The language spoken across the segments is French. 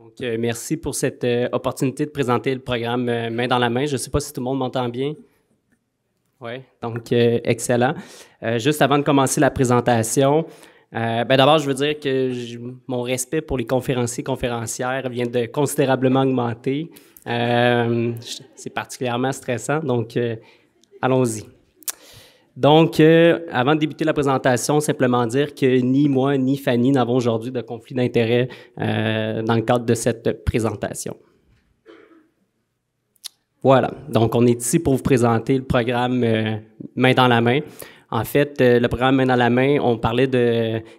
Donc, euh, merci pour cette euh, opportunité de présenter le programme euh, Main dans la main. Je ne sais pas si tout le monde m'entend bien. Oui, donc excellent. juste avant de commencer la présentation, ben, d'abord, je veux dire que mon respect pour les conférenciers conférencières vient de considérablement augmenter. c'est particulièrement stressant, donc allons-y. Donc, euh, avant de débuter la présentation, simplement dire que ni moi ni Fanny n'avons aujourd'hui de conflit d'intérêt euh, dans le cadre de cette présentation. Voilà, donc on est ici pour vous présenter le programme euh, Main dans la main. En fait, le programme Main dans la main, on parlait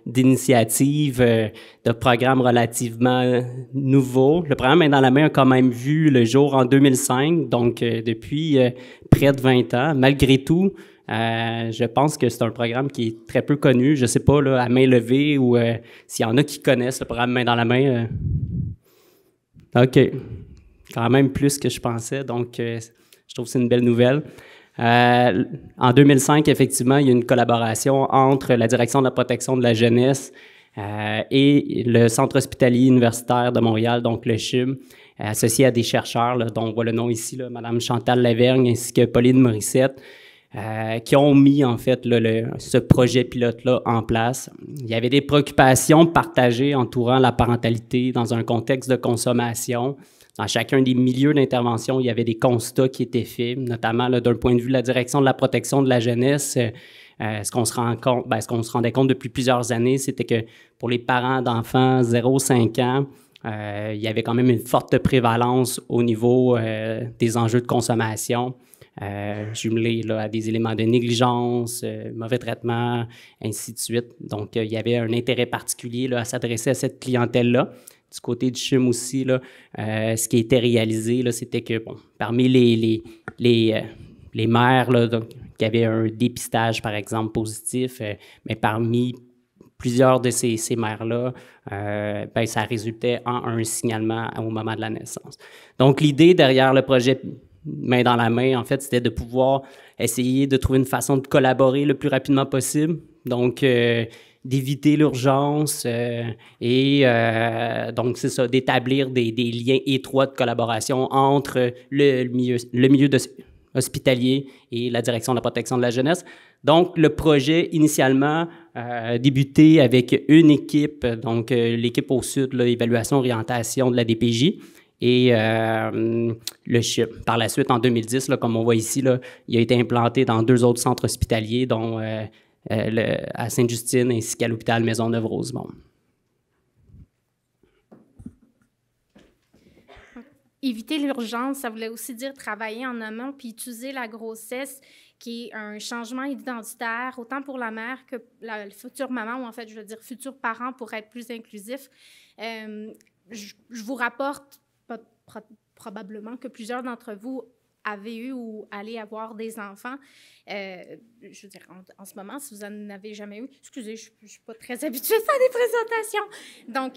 d'initiatives, de, de programmes relativement nouveaux. Le programme Main dans la main a quand même vu le jour en 2005, donc depuis près de 20 ans. Malgré tout, euh, je pense que c'est un programme qui est très peu connu. Je ne sais pas, là, à main levée ou euh, s'il y en a qui connaissent le programme Main dans la main. Euh. OK. Quand même plus que je pensais. Donc, je trouve que c'est une belle nouvelle. en 2005, effectivement, il y a une collaboration entre la Direction de la protection de la jeunesse et le Centre hospitalier universitaire de Montréal, donc le CHUM, associé à des chercheurs, dont on voit le nom ici, là, Mme Chantal Lavergne ainsi que Pauline Morissette. Euh, qui ont mis en fait le, ce projet pilote-là en place. Il y avait des préoccupations partagées entourant la parentalité dans un contexte de consommation. Dans chacun des milieux d'intervention, il y avait des constats qui étaient faits, notamment d'un point de vue de la direction de la protection de la jeunesse. Euh, ce qu'on se rend compte, ben, qu'on se rendait compte depuis plusieurs années, c'était que pour les parents d'enfants 0-5 ans, euh, il y avait quand même une forte prévalence au niveau des enjeux de consommation euh, jumelé là, à des éléments de négligence, euh, mauvais traitement, ainsi de suite. Donc, euh, il y avait un intérêt particulier là, à s'adresser à cette clientèle-là. Du côté du CHUM aussi, là, euh, ce qui était réalisé, c'était que bon, parmi les, les, les, les qui avaient un dépistage, par exemple, positif, mais parmi plusieurs de ces, ces mères-là, ben, ça résultait en un signalement au moment de la naissance. Donc, l'idée derrière le projet main dans la main, en fait, c'était de pouvoir essayer de trouver une façon de collaborer le plus rapidement possible. Donc, euh, d'éviter l'urgence euh, et euh, donc, c'est ça, d'établir des, liens étroits de collaboration entre le, milieu, le milieu de, hospitalier et la direction de la protection de la jeunesse. Donc, le projet initialement débuté avec une équipe, donc l'équipe au sud, l'évaluation, orientation de la DPJ et euh, le CHIP. Par la suite, en 2010, là, comme on voit ici, là, il a été implanté dans deux autres centres hospitaliers, dont euh, euh, à Sainte-Justine ainsi qu'à l'hôpital Maisonneuve-Rosemont. Éviter l'urgence, ça voulait aussi dire travailler en amont puis utiliser la grossesse qui est un changement identitaire, autant pour la mère que la future maman, ou en fait, je veux dire, futur parent pour être plus inclusif. je, vous rapporte probablement que plusieurs d'entre vous avaient eu ou allaient avoir des enfants. Euh, je veux dire, en, ce moment, si vous n'en avez jamais eu, excusez, je ne suis pas très habituée à des présentations. Donc,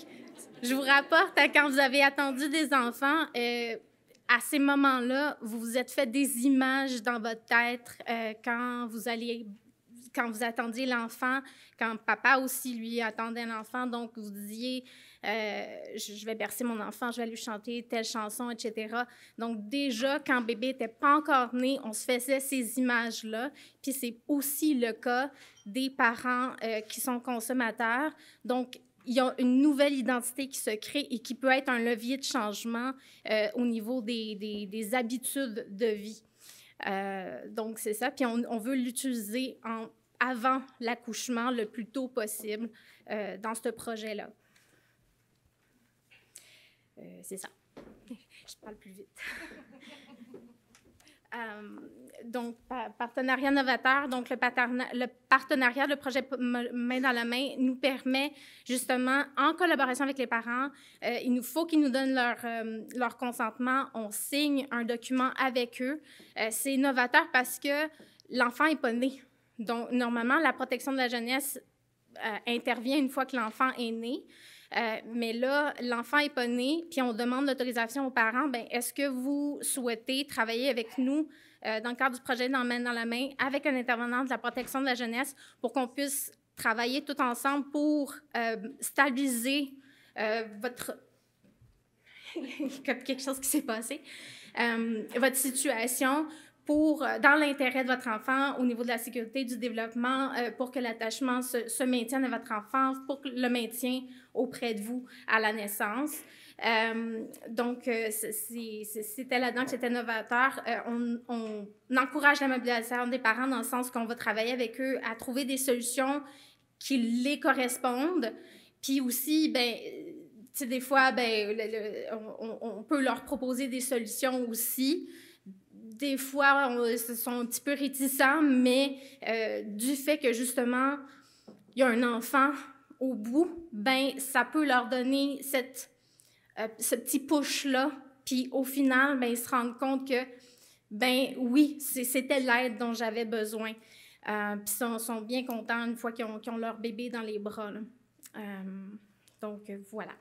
je vous rapporte à quand vous avez attendu des enfants. Euh, à ces moments-là, vous vous êtes fait des images dans votre tête euh, quand vous alliez quand vous attendiez l'enfant, quand papa aussi lui attendait un enfant, donc vous disiez euh, je vais bercer mon enfant, je vais lui chanter telle chanson, etc. Donc déjà, quand bébé n'était pas encore né, on se faisait ces images-là. Puis c'est aussi le cas des parents euh, qui sont consommateurs. Donc y ont une nouvelle identité qui se crée et qui peut être un levier de changement euh, au niveau des, des, habitudes de vie. donc, c'est ça. Puis on veut l'utiliser en avant l'accouchement le plus tôt possible euh, dans ce projet-là. Euh, c'est ça. Je parle plus vite. Euh, donc, partenariat novateur, donc le, le, partenariat, le projet main dans la main nous permet justement, en collaboration avec les parents, il nous faut qu'ils nous donnent leur, leur, consentement, on signe un document avec eux. c'est novateur parce que l'enfant n'est pas né donc, normalement, la protection de la jeunesse euh, intervient une fois que l'enfant est né. Euh, mais là, l'enfant n'est pas né, puis on demande l'autorisation aux parents. Ben, est-ce que vous souhaitez travailler avec nous euh, dans le cadre du projet d'en main dans la main avec un intervenant de la protection de la jeunesse pour qu'on puisse travailler tout ensemble pour stabiliser votre quelque chose qui s'est passé votre situation euh, dans l'intérêt de votre enfant, au niveau de la sécurité, du développement, euh, pour que l'attachement se, maintienne à votre enfant, pour le maintien auprès de vous à la naissance. Euh, donc, c'était là-dedans que c'était novateur. on, on, encourage la mobilisation des parents dans le sens qu'on va travailler avec eux à trouver des solutions qui les correspondent. Puis aussi, ben, des fois, ben, on peut leur proposer des solutions aussi des fois, ils sont un petit peu réticents, mais euh, du fait que justement, il y a un enfant au bout, ben ça peut leur donner cette, euh, ce petit push-là. Puis au final, ben, ils se rendent compte que, ben oui, c'était l'aide dont j'avais besoin. Euh, puis ils sont, bien contents une fois qu'ils ont, ont, leur bébé dans les bras. donc voilà.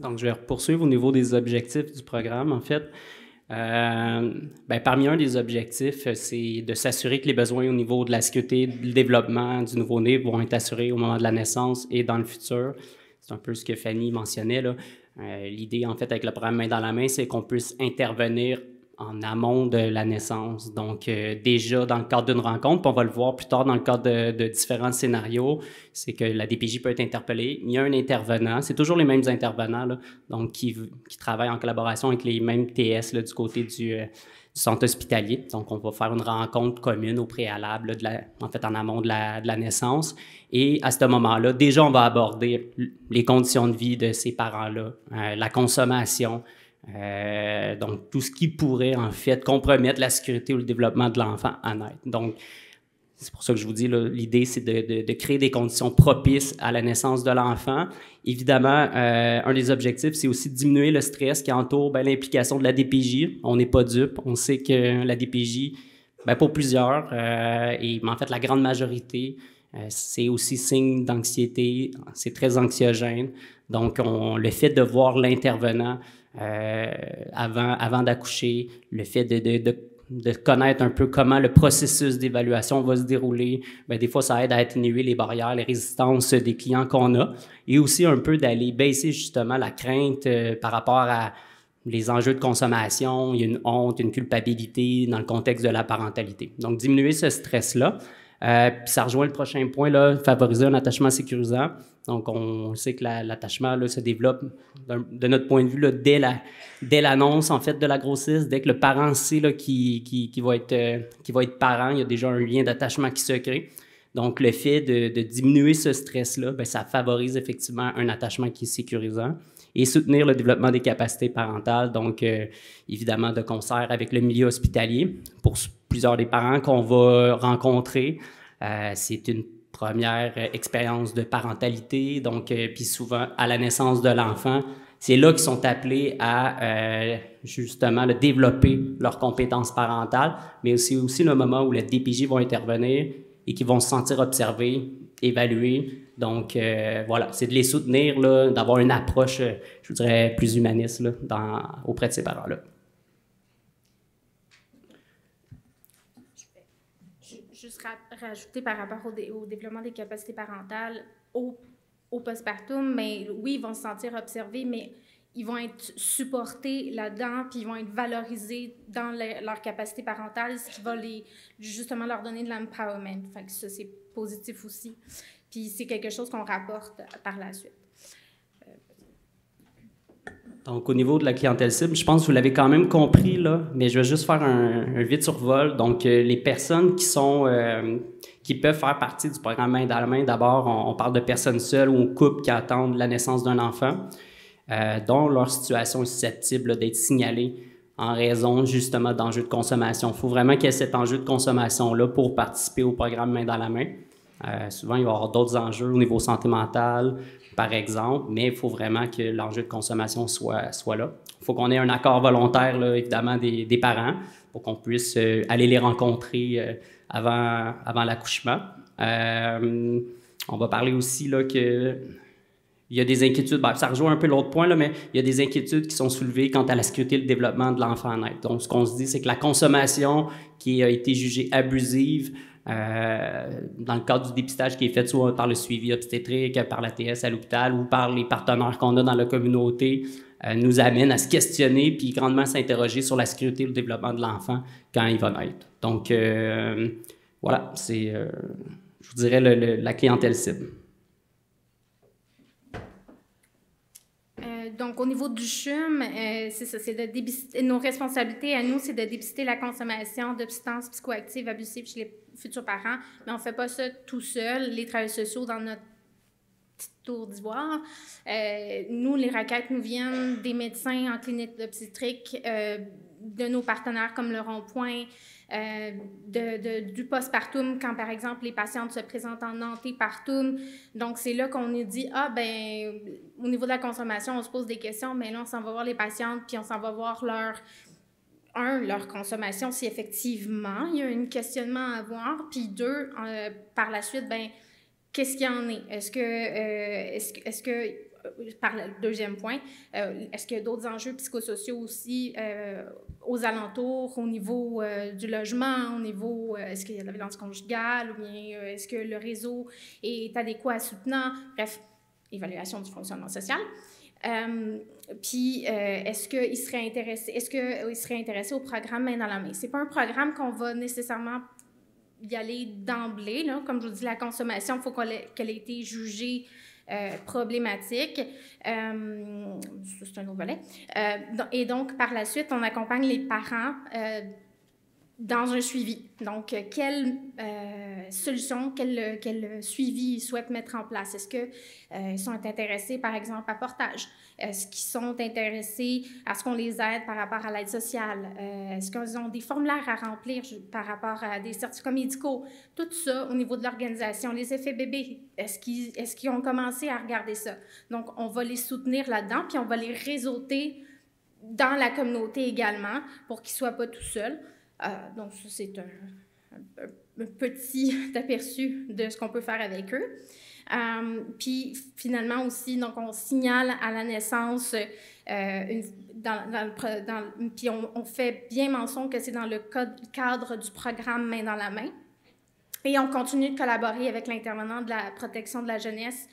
Donc, je vais poursuivre au niveau des objectifs du programme, en fait. Euh, ben, parmi un des objectifs, euh, c'est de s'assurer que les besoins au niveau de la sécurité, du développement du nouveau-né vont être assurés au moment de la naissance et dans le futur. C'est un peu ce que Fanny mentionnait. Euh, l'idée, en fait, avec le programme Main dans la main, c'est qu'on puisse intervenir en amont de la naissance. Donc, euh, déjà dans le cadre d'une rencontre, puis on va le voir plus tard dans le cadre de, différents scénarios, c'est que la DPJ peut être interpellée. Il y a un intervenant, c'est toujours les mêmes intervenants, donc qui, travaillent en collaboration avec les mêmes TS du côté euh, du, centre hospitalier. Donc, on va faire une rencontre commune au préalable, de en fait, en amont de la, naissance. Et à ce moment-là, déjà, on va aborder les conditions de vie de ces parents-là, euh, la consommation, euh, donc, tout ce qui pourrait, en fait, compromettre la sécurité ou le développement de l'enfant à naître. Donc, c'est pour ça que je vous dis, l'idée, c'est de, créer des conditions propices à la naissance de l'enfant. Évidemment, euh, un des objectifs, c'est aussi de diminuer le stress qui entoure ben, l'implication de la DPJ. On n'est pas dupe. On sait que la DPJ, ben, pour plusieurs, euh, et en fait la grande majorité, c'est aussi signe d'anxiété. C'est très anxiogène. Donc, on, le fait de voir l'intervenant euh, avant, avant d'accoucher, le fait de, de, de connaître un peu comment le processus d'évaluation va se dérouler, bien, des fois, ça aide à atténuer les barrières, les résistances des clients qu'on a et aussi un peu d'aller baisser justement la crainte euh, par rapport à les enjeux de consommation, il y a une honte, une culpabilité dans le contexte de la parentalité. Donc, diminuer ce stress-là, euh, ça rejoint le prochain point, là, favoriser un attachement sécurisant. Donc, on sait que l'attachement se développe, de notre point de vue, dès l'annonce en fait de la grossesse, dès que le parent sait là, qui, qui, euh, qui, va être, parent, il y a déjà un lien d'attachement qui se crée. Donc, le fait de, de diminuer ce stress-là, ben, ça favorise effectivement un attachement qui est sécurisant et soutenir le développement des capacités parentales, donc euh, évidemment de concert avec le milieu hospitalier. Pour plusieurs des parents qu'on va rencontrer, euh, c'est une première expérience de parentalité, donc euh, puis souvent à la naissance de l'enfant, c'est là qu'ils sont appelés à justement le développer leurs compétences parentales, mais c'est aussi le moment où les DPJ vont intervenir et qui vont se sentir observés, évalués, donc euh, voilà, c'est de les soutenir, d'avoir une approche, euh, je dirais, plus humaniste là, dans, auprès de ces parents-là. Juste rajouter par rapport au, développement des capacités parentales au, au postpartum, mais oui, ils vont se sentir observés, mais ils vont être supportés là-dedans, puis ils vont être valorisés dans leurs capacités parentales, ce qui va les, justement leur donner de l'empowerment. Fait que ça, c'est positif aussi. Puis c'est quelque chose qu'on rapporte par la suite. Donc, au niveau de la clientèle cible, je pense que vous l'avez quand même compris, là, mais je vais juste faire un, un vite survol. Donc, euh, les personnes qui sont euh, qui peuvent faire partie du programme main dans la main, d'abord, on, parle de personnes seules ou couple qui attendent la naissance d'un enfant, euh, dont leur situation est susceptible d'être signalée en raison justement d'enjeux de consommation. Il faut vraiment qu'il y ait cet enjeu de consommation-là pour participer au programme main dans la main. Euh, souvent, il va y avoir d'autres enjeux au niveau santé mentale, par exemple, mais il faut vraiment que l'enjeu de consommation soit, soit là. Il faut qu'on ait un accord volontaire, évidemment, des, parents pour qu'on puisse euh, aller les rencontrer euh, avant, l'accouchement. on va parler aussi là, que il y a des inquiétudes, ben, ça rejoint un peu l'autre point, mais il y a des inquiétudes qui sont soulevées quant à la sécurité et le développement de l'enfant Donc, ce qu'on se dit, c'est que la consommation qui a été jugée abusive euh, dans le cadre du dépistage qui est fait soit par le suivi obstétrique, par la TS à l'hôpital ou par les partenaires qu'on a dans la communauté, euh, nous amène à se questionner puis grandement s'interroger sur la sécurité et le développement de l'enfant quand il va naître. Donc, euh, voilà, c'est, je vous dirais, la clientèle cible. donc, au niveau du CHUM, c'est ça, c'est de nos responsabilités à nous, c'est de dépister la consommation de substances psychoactives abusives chez les futurs parents, mais on ne fait pas ça tout seul. Les travaux sociaux dans notre tour d'ivoire, euh, nous, les raquettes nous viennent des médecins en clinique obstétrique, euh, de nos partenaires comme le Rond-Point, euh, de, de, quand par exemple les patientes se présentent en antépartum. Donc, c'est là qu'on nous dit Ah, ben, au niveau de la consommation, on se pose des questions, mais là, on s'en va voir les patientes, puis on s'en va voir leur un, leur consommation, si effectivement il y a un questionnement à avoir, puis deux, euh, par la suite, ben, qu'est-ce qu'il y en est? Est-ce que, euh, est-ce, que, euh, par le deuxième point, est-ce qu'il y a d'autres enjeux psychosociaux aussi aux alentours, au niveau du logement, au niveau, est-ce qu'il y a de la violence conjugale, ou bien est-ce que le réseau est adéquat à soutenant? Bref, évaluation du fonctionnement social. Hum, puis, euh, est-ce qu'ils seraient serait intéressé, est-ce euh, serait intéressé au programme Main dans la main? C'est pas un programme qu'on va nécessairement y aller d'emblée. Comme je vous dis, la consommation, il faut qu'elle ait, été jugée euh, problématique. Hum, c'est un nouveau volet. et donc, par la suite, on accompagne les parents dans un suivi. Donc, euh, quelle euh, solution, quel, euh, suivi ils souhaitent mettre en place? Est-ce qu'ils sont intéressés, par exemple, à portage? Est-ce qu'ils sont intéressés à ce qu'on les aide par rapport à l'aide sociale? Est-ce qu'ils ont des formulaires à remplir par rapport à des certificats médicaux? Tout ça au niveau de l'organisation. Les effets bébés, est-ce qu'ils ont commencé à regarder ça? Donc, on va les soutenir là-dedans, puis on va les réseauter dans la communauté également pour qu'ils ne soient pas tout seuls. Euh, donc, c'est un, petit aperçu de ce qu'on peut faire avec eux. Euh, puis finalement aussi, donc on signale à la naissance, euh, puis on, fait bien mention que c'est dans le cadre du programme Main dans la main. Et on continue de collaborer avec l'intervenant de la protection de la jeunesse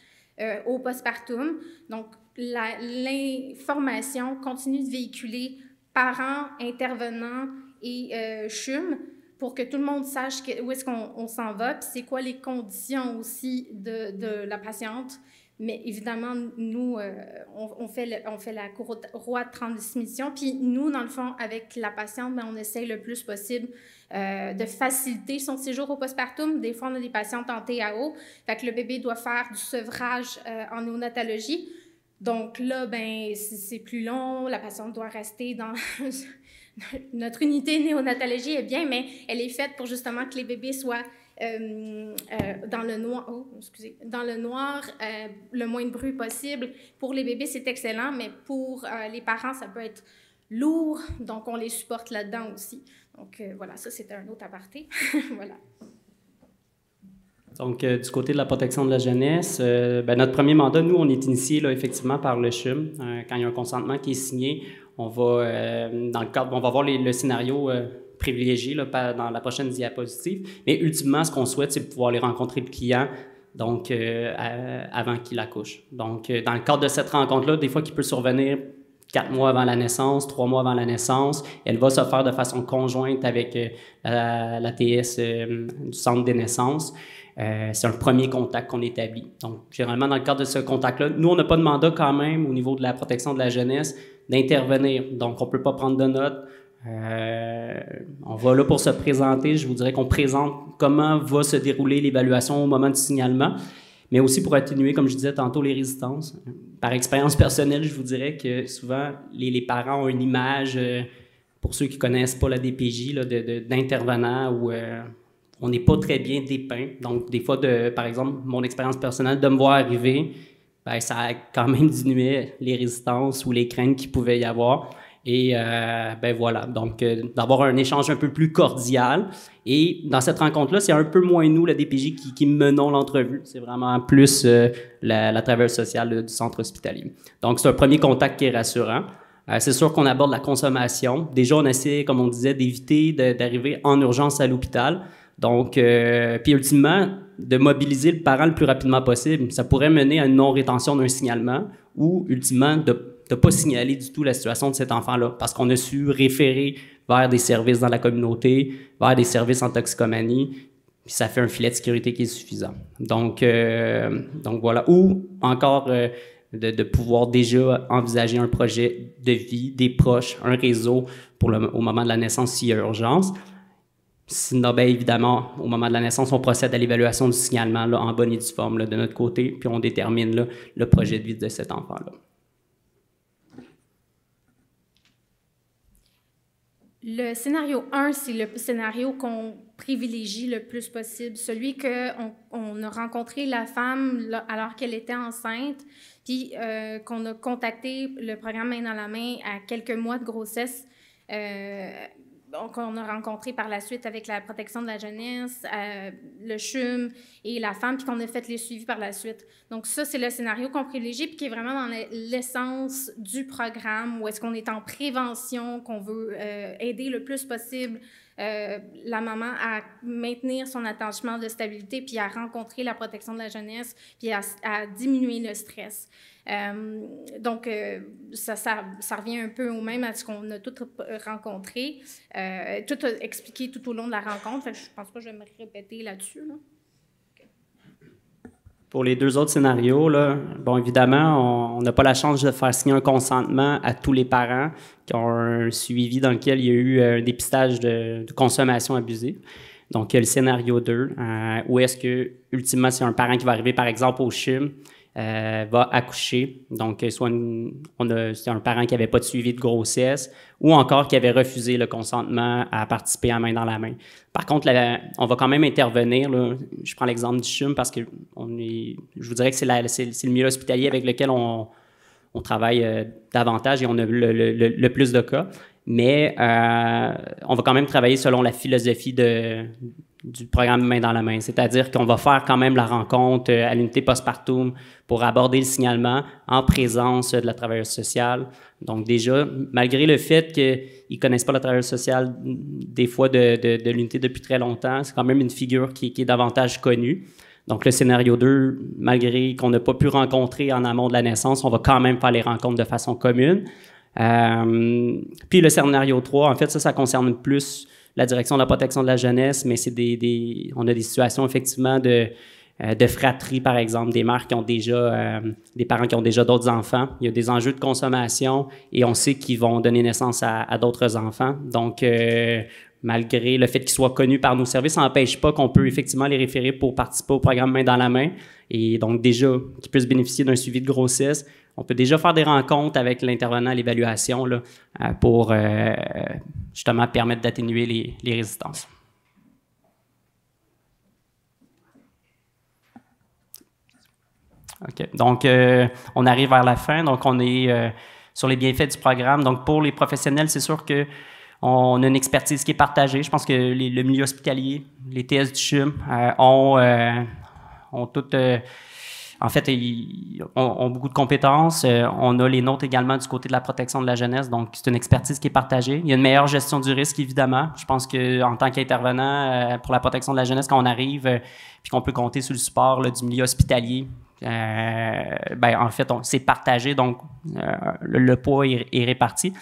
au postpartum. Donc l'information continue de véhiculer parents, intervenants, et euh, CHUM pour que tout le monde sache où est-ce qu'on s'en va, puis c'est quoi les conditions aussi de, la patiente. Mais évidemment, nous, euh, on, fait on fait la courroie de transmission. Puis nous, dans le fond, avec la patiente, ben, on essaye le plus possible euh, de faciliter son séjour au postpartum. Des fois, on a des patientes en TAO. Fait que le bébé doit faire du sevrage en néonatologie. Donc là, ben, c'est plus long. La patiente doit rester dans notre unité néonatologie est bien, mais elle est faite pour justement que les bébés soient euh, euh, dans le noir, oh, dans le noir, euh, le moins de bruit possible. Pour les bébés, c'est excellent, mais pour les parents, ça peut être lourd, donc on les supporte là-dedans aussi. Donc voilà, ça c'est un autre aparté. voilà. Donc, du côté de la protection de la jeunesse, ben, notre premier mandat, nous, on est initié là, effectivement par le CHUM. quand il y a un consentement qui est signé, on va, euh, dans le cadre, on va voir le scénario euh, privilégié dans la prochaine diapositive. Mais ultimement, ce qu'on souhaite, c'est pouvoir les rencontrer le client donc, euh, avant qu'il accouche. Donc, dans le cadre de cette rencontre-là, des fois qu'il peut survenir quatre mois avant la naissance, trois mois avant la naissance. Elle va se faire de façon conjointe avec la, TS du centre des naissances. c'est un premier contact qu'on établit. Donc, généralement, dans le cadre de ce contact-là, nous, on n'a pas de mandat quand même au niveau de la protection de la jeunesse d'intervenir. Donc, on ne peut pas prendre de notes. Euh, on va là pour se présenter. Je vous dirais qu'on présente comment va se dérouler l'évaluation au moment du signalement, mais aussi pour atténuer, comme je disais tantôt, les résistances. Par expérience personnelle, je vous dirais que souvent, les, les parents ont une image, euh, pour ceux qui ne connaissent pas la DPJ, d'intervenant où euh, on n'est pas très bien dépeint. Donc, des fois, de, par exemple, mon expérience personnelle, de me voir arriver, ben, ça a quand même diminué les résistances ou les craintes qu'il pouvait y avoir. Et euh, ben voilà, donc euh, d'avoir un échange un peu plus cordial. Et dans cette rencontre-là, c'est un peu moins nous, la DPJ, qui, menons l'entrevue. C'est vraiment plus euh, la, la, traverse sociale du centre hospitalier. Donc c'est un premier contact qui est rassurant. c'est sûr qu'on aborde la consommation. Déjà, on essaie, comme on disait, d'éviter d'arriver en urgence à l'hôpital. Donc, euh, puis ultimement, de mobiliser le parent le plus rapidement possible. Ça pourrait mener à une non-rétention d'un signalement ou, ultimement, de ne pas signaler du tout la situation de cet enfant-là parce qu'on a su référer vers des services dans la communauté, vers des services en toxicomanie, puis ça fait un filet de sécurité qui est suffisant. Donc, euh, donc voilà. Ou encore euh, de, pouvoir déjà envisager un projet de vie, des proches, un réseau pour au moment de la naissance s'il y a urgence. Sinon, ben, évidemment, au moment de la naissance, on procède à l'évaluation du signalement en bonne et due forme de notre côté, puis on détermine le projet de vie de cet enfant-là. Le scénario 1, c'est le scénario qu'on privilégie le plus possible, celui qu'on on a rencontré la femme alors qu'elle était enceinte, puis euh, qu'on a contacté le programme Main dans la main à quelques mois de grossesse. Euh, qu'on a rencontré par la suite avec la protection de la jeunesse, euh, le CHUM et la femme, puis qu'on a fait les suivis par la suite. Donc ça, c'est le scénario qu'on privilégie, puis qui est vraiment dans l'essence du programme, où est-ce qu'on est en prévention, qu'on veut euh, aider le plus possible euh, la maman à maintenir son attachement de stabilité, puis à rencontrer la protection de la jeunesse, puis à diminuer le stress. Euh, donc, euh, ça, revient un peu au même à ce qu'on a tout euh, rencontré, tout expliqué tout au long de la rencontre. Fait je pense pas que je vais me répéter là-dessus. Pour les deux autres scénarios, là, bon, évidemment, on n'a pas la chance de faire signer un consentement à tous les parents qui ont un suivi dans lequel il y a eu un dépistage de, consommation abusée. Donc, il y a le scénario 2, où est-ce que, ultimement, c'est un parent qui va arriver, par exemple, au CHUM, euh, va accoucher. Donc, euh, soit c'est on a, un parent qui n'avait pas de suivi de grossesse ou encore qui avait refusé le consentement à participer à main dans la main. Par contre, on va quand même intervenir. Je prends l'exemple du CHUM parce que on est, je vous dirais que c'est le milieu hospitalier avec lequel on, travaille euh, davantage et on a le, plus de cas. Mais on va quand même travailler selon la philosophie de, du programme main dans la main. C'est-à-dire qu'on va faire quand même la rencontre euh, à l'unité post postpartum pour aborder le signalement en présence de la travailleuse sociale. Donc déjà, malgré le fait qu'ils ne connaissent pas la travailleuse sociale des fois de, l'unité depuis très longtemps, c'est quand même une figure qui, est davantage connue. Donc le scénario 2, malgré qu'on n'a pas pu rencontrer en amont de la naissance, on va quand même faire les rencontres de façon commune. Euh, puis le scénario 3, en fait, ça, ça concerne plus la direction de la protection de la jeunesse, mais c'est des, on a des situations effectivement de, euh, de fratrie, par exemple, des mères qui ont déjà, euh, des parents qui ont déjà d'autres enfants. Il y a des enjeux de consommation et on sait qu'ils vont donner naissance à, d'autres enfants. Donc, euh, malgré le fait qu'ils soient connus par nos services, ça n'empêche pas qu'on peut effectivement les référer pour participer au programme Main dans la main et donc déjà qu'ils puissent bénéficier d'un suivi de grossesse on peut déjà faire des rencontres avec l'intervenant à l'évaluation euh, pour euh, justement permettre d'atténuer les, résistances. OK. Donc, euh, on arrive vers la fin. Donc, on est sur les bienfaits du programme. Donc, pour les professionnels, c'est sûr que on a une expertise qui est partagée. Je pense que le milieu hospitalier, les TS du CHUM ont, ont toutes en fait, ils ont, beaucoup de compétences. Euh, on a les nôtres également du côté de la protection de la jeunesse, donc c'est une expertise qui est partagée. Il y a une meilleure gestion du risque, évidemment. Je pense qu'en tant qu'intervenant euh, pour la protection de la jeunesse, quand on arrive, et euh, puis qu'on peut compter sur le support du milieu hospitalier, ben, en fait, c'est partagé, donc le, poids est, réparti.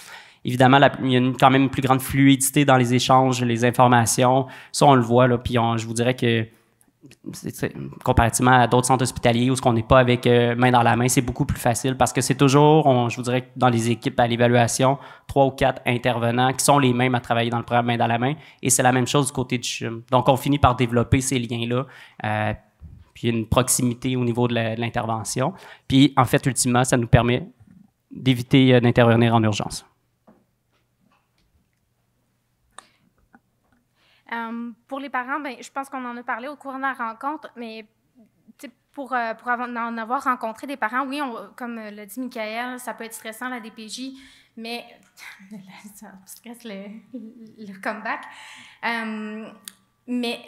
Évidemment, il y a quand même une plus grande fluidité dans les échanges, les informations. Ça, on le voit, puis je vous dirais que comparativement à d'autres centres hospitaliers où ce qu'on n'est pas avec euh, main dans la main, c'est beaucoup plus facile parce que c'est toujours, je vous dirais, dans les équipes à l'évaluation, trois ou quatre intervenants qui sont les mêmes à travailler dans le programme main dans la main et c'est la même chose du côté du CHUM. Donc, on finit par développer ces liens-là. Euh, puis une proximité au niveau de l'intervention. Puis, en fait, ultimement, ça nous permet d'éviter euh, d'intervenir en urgence. Euh, pour les parents, ben, je pense qu'on en a parlé au cours de la rencontre, mais pour, euh, pour en avoir rencontré des parents, oui, comme euh, l'a dit Michael, ça peut être stressant, la DPJ, mais ça stresse le, le comeback. mais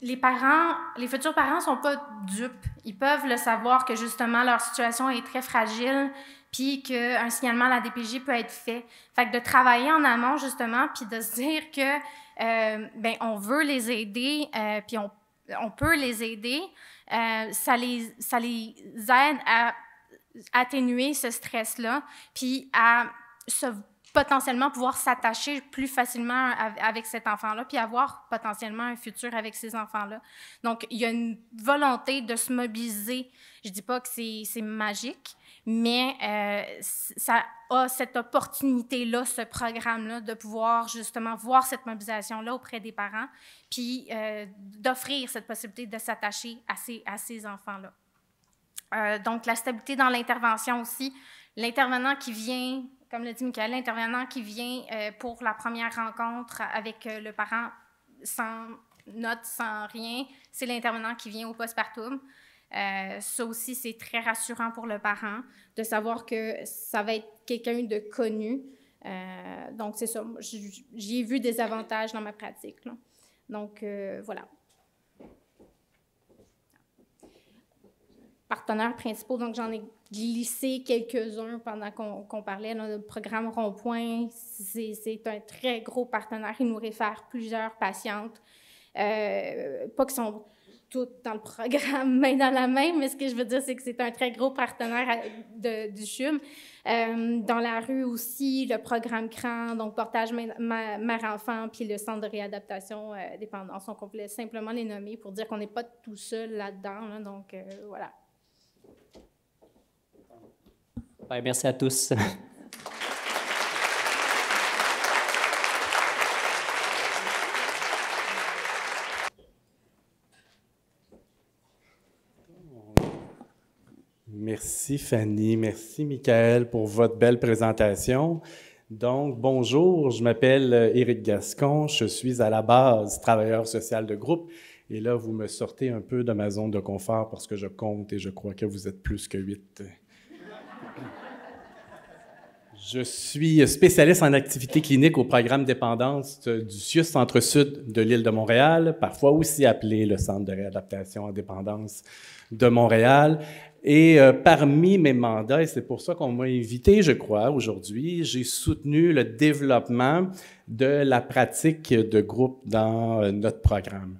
les parents, les futurs parents sont pas dupes. Ils peuvent le savoir que justement leur situation est très fragile, puis qu'un signalement à la DPJ peut être fait. Fait que de travailler en amont, justement, puis de se dire que, euh, ben, on veut les aider, euh, puis on, on, peut les aider, euh, ça, les, ça les aide à atténuer ce stress-là, puis à se potentiellement pouvoir s'attacher plus facilement avec cet enfant-là, puis avoir potentiellement un futur avec ces enfants-là. Donc, il y a une volonté de se mobiliser. Je dis pas que c'est magique, mais euh, ça a cette opportunité-là, ce programme-là, de pouvoir justement voir cette mobilisation-là auprès des parents, puis euh, d'offrir cette possibilité de s'attacher à ces, enfants-là. Euh, donc, la stabilité dans l'intervention aussi. L'intervenant qui vient, comme le dit Michael, l'intervenant qui vient pour la première rencontre avec le parent sans note, sans rien, c'est l'intervenant qui vient au postpartum. Euh, ça aussi, c'est très rassurant pour le parent de savoir que ça va être quelqu'un de connu. Euh, donc, c'est ça. J'y ai vu des avantages dans ma pratique. Donc, euh, voilà. Partenaires principaux, donc j'en ai glissé quelques-uns pendant qu'on parlait. le programme Rond-Point, c'est un très gros partenaire. Il nous réfère plusieurs patientes. pas que sont tout dans le programme main dans la main, mais ce que je veux dire, c'est que c'est un très gros partenaire de, du CHUM. Euh, dans la rue aussi, le programme CRAN, donc portage mère-enfant, puis le centre de réadaptation euh, dépendance. On voulait simplement les nommer pour dire qu'on n'est pas tout seul là-dedans. donc, euh, voilà. Ben, merci à tous. Merci Fanny, merci Michael pour votre belle présentation. Donc, bonjour, je m'appelle euh, Éric Gascon, je suis à la base travailleur social de groupe. Et là, vous me sortez un peu de ma zone de confort parce que je compte et je crois que vous êtes plus que huit. Je suis spécialiste en activité clinique au programme dépendance du CIUS Centre-Sud de l'île de Montréal, parfois aussi appelé le Centre de réadaptation en dépendance de Montréal. Et euh, parmi mes mandats, et c'est pour ça qu'on m'a invité, je crois, aujourd'hui, j'ai soutenu le développement de la pratique de groupe dans euh, notre programme.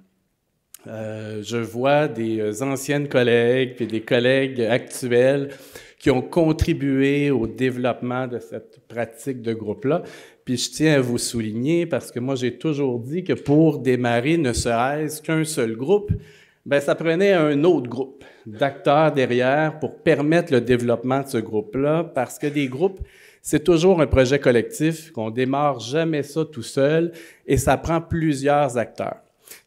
Euh, je vois des anciennes collègues et des collègues actuels qui ont contribué au développement de cette pratique de groupe-là. Puis je tiens à vous souligner, parce que moi j'ai toujours dit que pour démarrer ne serait-ce qu'un seul groupe, Bien, ça prenait un autre groupe d'acteurs derrière pour permettre le développement de ce groupe-là, parce que des groupes, c'est toujours un projet collectif, qu'on démarre jamais ça tout seul, et ça prend plusieurs acteurs.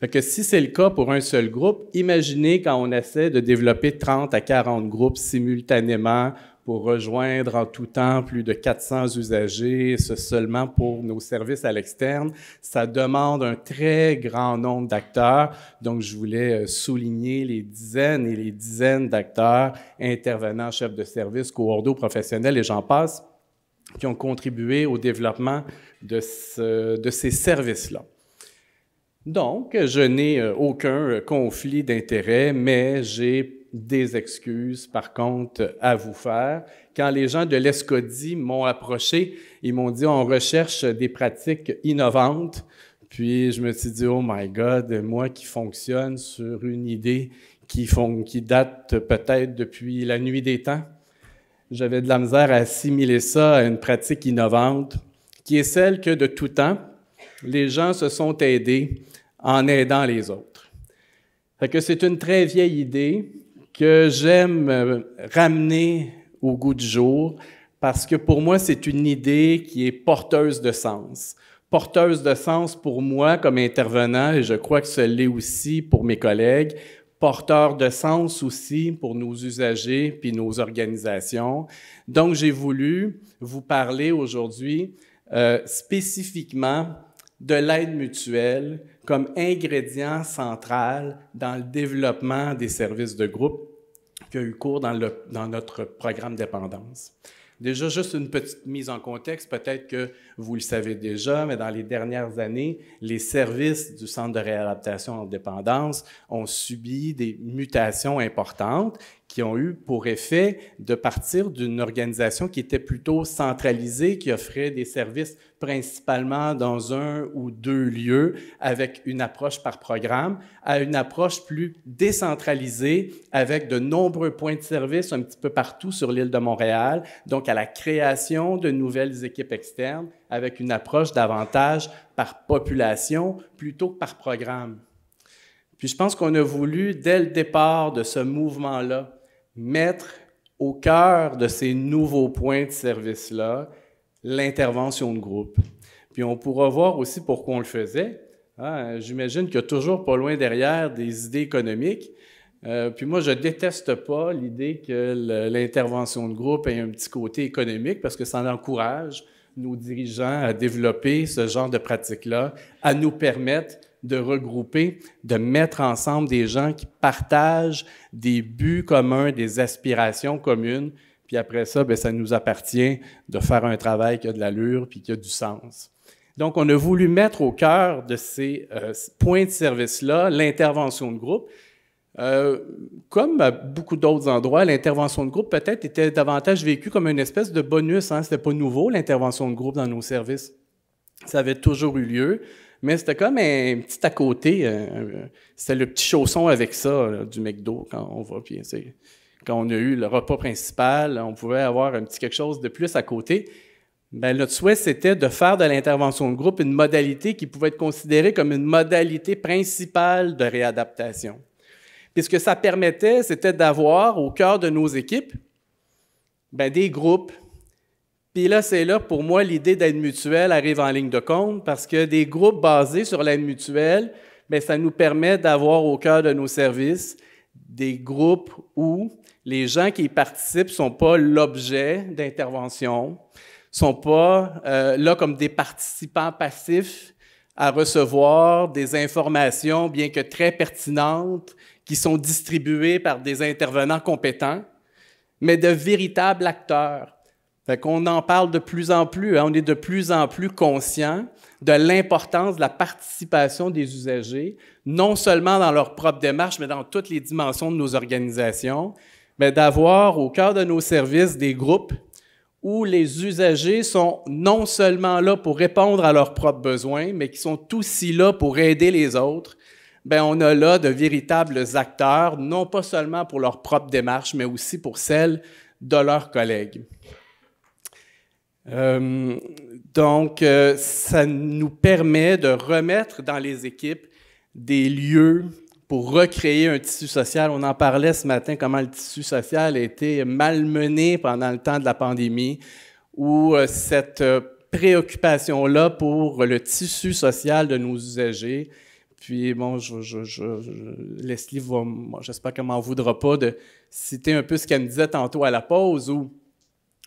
Fait que si c'est le cas pour un seul groupe, imaginez quand on essaie de développer 30 à 40 groupes simultanément pour rejoindre en tout temps plus de 400 usagers, ce seulement pour nos services à l'externe. Ça demande un très grand nombre d'acteurs. Donc, je voulais euh, souligner les dizaines et les dizaines d'acteurs, intervenants, chefs de service, coordos professionnels et j'en passe, qui ont contribué au développement de, de ces services-là. Donc, je n'ai euh, aucun euh, conflit d'intérêt, mais j'ai des excuses, par contre, à vous faire. Quand les gens de l'ESCODI m'ont approché, ils m'ont dit on recherche des pratiques innovantes. Puis je me suis dit, oh my God, moi qui fonctionne sur une idée qui, date peut-être depuis la nuit des temps, j'avais de la misère à assimiler ça à une pratique innovante, qui est celle que de tout temps, les gens se sont aidés en aidant les autres. que c'est une très vieille idée que j'aime euh, ramener au goût du jour parce que pour moi, c'est une idée qui est porteuse de sens. Porteuse de sens pour moi comme intervenant, et je crois que ce l'est aussi pour mes collègues, porteur de sens aussi pour nos usagers puis nos organisations. Donc, j'ai voulu vous parler aujourd'hui euh, spécifiquement de l'aide mutuelle comme ingrédient central dans le développement des services de groupe qui a eu cours dans, notre programme dépendance. Déjà, juste une petite mise en contexte, peut-être que vous le savez déjà, mais dans les dernières années, les services du centre de réadaptation en dépendance ont subi des mutations importantes qui ont eu pour effet de partir d'une organisation qui était plutôt centralisée, qui offrait des services principalement dans un ou deux lieux avec une approche par programme, à une approche plus décentralisée avec de nombreux points de service un petit peu partout sur l'île de Montréal, donc à la création de nouvelles équipes externes avec une approche davantage par population plutôt que par programme. Puis je pense qu'on a voulu, dès le départ de ce mouvement-là, mettre au cœur de ces nouveaux points de service-là l'intervention de groupe. Puis on pourra voir aussi pourquoi on le faisait. Ah, j'imagine qu'il y a toujours pas loin derrière des idées économiques. Euh, puis moi, je déteste pas l'idée que l'intervention de groupe ait un petit côté économique parce que ça encourage nos dirigeants à développer ce genre de pratique là à nous permettre de regrouper, de mettre ensemble des gens qui partagent des buts communs, des aspirations communes. Puis après ça, bien, ça nous appartient de faire un travail qui a de l'allure puis qui a du sens. Donc, on a voulu mettre au cœur de ces euh, points de service-là l'intervention de groupe. Euh, comme à beaucoup d'autres endroits, l'intervention de groupe peut-être était davantage vécue comme une espèce de bonus. Hein? Ce n'était pas nouveau, l'intervention de groupe dans nos services. Ça avait toujours eu lieu, mais c'était comme un petit à côté. Euh, euh, c'était le petit chausson avec ça du McDo quand on va. Puis, quand on a eu le repas principal, on pouvait avoir un petit quelque chose de plus à côté. Bien, notre souhait, c'était de faire de l'intervention de groupe une modalité qui pouvait être considérée comme une modalité principale de réadaptation. Puis ce que ça permettait, c'était d'avoir au cœur de nos équipes ben, des groupes. Puis là, c'est là, pour moi, l'idée d'aide mutuelle arrive en ligne de compte parce que des groupes basés sur l'aide mutuelle, ben, ça nous permet d'avoir au cœur de nos services des groupes où les gens qui y participent ne sont pas l'objet d'intervention, sont pas euh, là comme des participants passifs à recevoir des informations, bien que très pertinentes, qui sont distribués par des intervenants compétents, mais de véritables acteurs. Fait qu'on en parle de plus en plus, hein. on est de plus en plus conscient de l'importance de la participation des usagers, non seulement dans leur propre démarche, mais dans toutes les dimensions de nos organisations, mais d'avoir au cœur de nos services des groupes où les usagers sont non seulement là pour répondre à leurs propres besoins, mais qui sont aussi là pour aider les autres, ben, on a là de véritables acteurs, non pas seulement pour leur propre démarche, mais aussi pour celle de leurs collègues. Euh, donc, euh, ça nous permet de remettre dans les équipes des lieux pour recréer un tissu social. On en parlait ce matin, comment le tissu social a été malmené pendant le temps de la pandémie, où euh, cette préoccupation-là pour le tissu social de nos usagers puis bon, je, je, je, Leslie j'espère qu'elle m'en voudra pas de citer un peu ce qu'elle me disait tantôt à la pause, où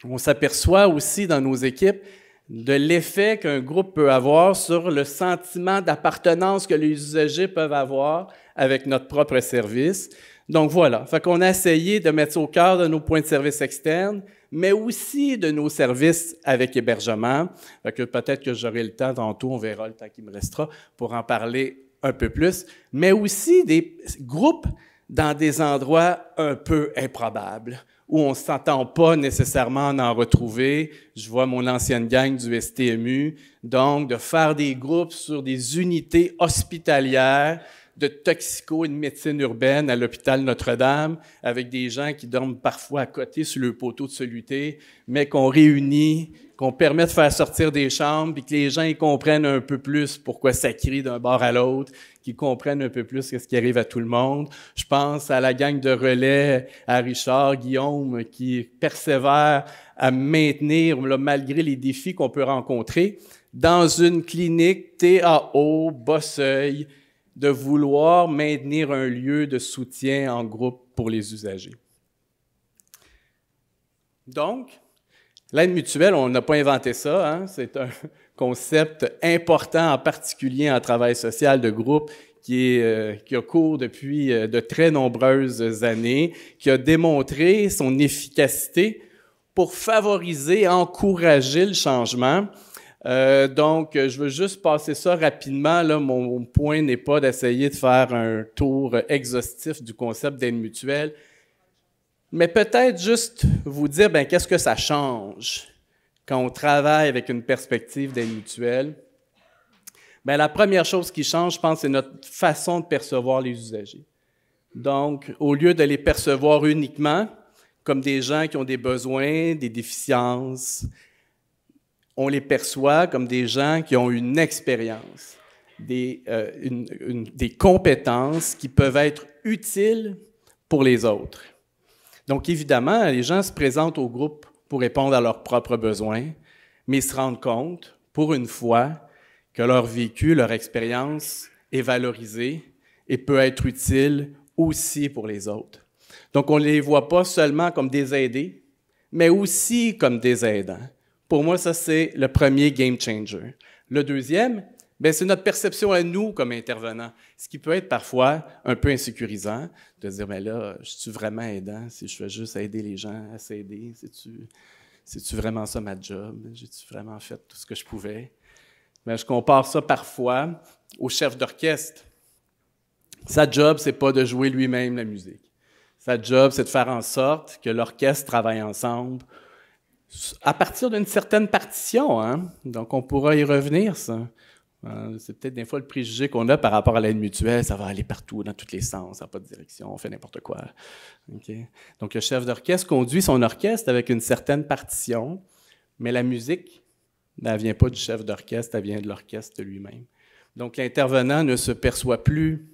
on s'aperçoit aussi dans nos équipes de l'effet qu'un groupe peut avoir sur le sentiment d'appartenance que les usagers peuvent avoir avec notre propre service. Donc voilà, fait qu'on a essayé de mettre au cœur de nos points de service externes, mais aussi de nos services avec hébergement. Fait que peut-être que j'aurai le temps tantôt, on verra le temps qui me restera, pour en parler un peu plus, mais aussi des groupes dans des endroits un peu improbables, où on ne s'entend pas nécessairement à en retrouver. Je vois mon ancienne gang du STMU. Donc, de faire des groupes sur des unités hospitalières de toxico et de médecine urbaine à l'hôpital Notre-Dame, avec des gens qui dorment parfois à côté sur le poteau de soluté, mais qu'on réunit qu'on permet de faire sortir des chambres, puis que les gens comprennent un peu plus pourquoi ça crie d'un bord à l'autre, qu'ils comprennent un peu plus ce qui arrive à tout le monde. Je pense à la gang de relais, à Richard, Guillaume, qui persévère à maintenir, malgré les défis qu'on peut rencontrer, dans une clinique TAO, Bosseuil, de vouloir maintenir un lieu de soutien en groupe pour les usagers. Donc, L'aide mutuelle, on n'a pas inventé ça. Hein. C'est un concept important, en particulier en travail social de groupe, qui, euh, a cours depuis euh, de très nombreuses années, qui a démontré son efficacité pour favoriser, encourager le changement. Euh, donc, je veux juste passer ça rapidement. Là, mon point n'est pas d'essayer de faire un tour exhaustif du concept d'aide mutuelle. Mais peut-être juste vous dire, ben, qu'est-ce que ça change quand on travaille avec une perspective d'aide mutuelle? Ben, la première chose qui change, je pense, c'est notre façon de percevoir les usagers. Donc, au lieu de les percevoir uniquement comme des gens qui ont des besoins, des déficiences, on les perçoit comme des gens qui ont une expérience, des euh, compétences qui peuvent être utiles pour les autres. Donc, évidemment, les gens se présentent au groupe pour répondre à leurs propres besoins, mais se rendent compte, pour une fois, que leur vécu, leur expérience est valorisée et peut être utile aussi pour les autres. Donc, on ne les voit pas seulement comme des aidés, mais aussi comme des aidants. Pour moi, ça, c'est le premier game changer. Le deuxième, ben, c'est notre perception à nous comme intervenants, ce qui peut être parfois un peu insécurisant de dire, mais ben là, je suis vraiment aidant si je fais juste aider les gens à s'aider, c'est-tu, vraiment ça ma job, j'ai-tu vraiment fait tout ce que je pouvais. Mais ben, je compare ça parfois au chef d'orchestre. Sa job, c'est pas de jouer lui-même la musique. Sa job, c'est de faire en sorte que l'orchestre travaille ensemble à partir d'une certaine partition. Hein? Donc, on pourra y revenir, ça. Euh, c'est peut-être des fois le préjugé qu'on a par rapport à l'aide mutuelle, ça va aller partout, dans tous les sens, ça n'a pas de direction, on fait n'importe quoi. Donc le chef d'orchestre conduit son orchestre avec une certaine partition, mais la musique ne vient pas du chef d'orchestre, elle vient de l'orchestre lui-même. Donc l'intervenant ne se perçoit plus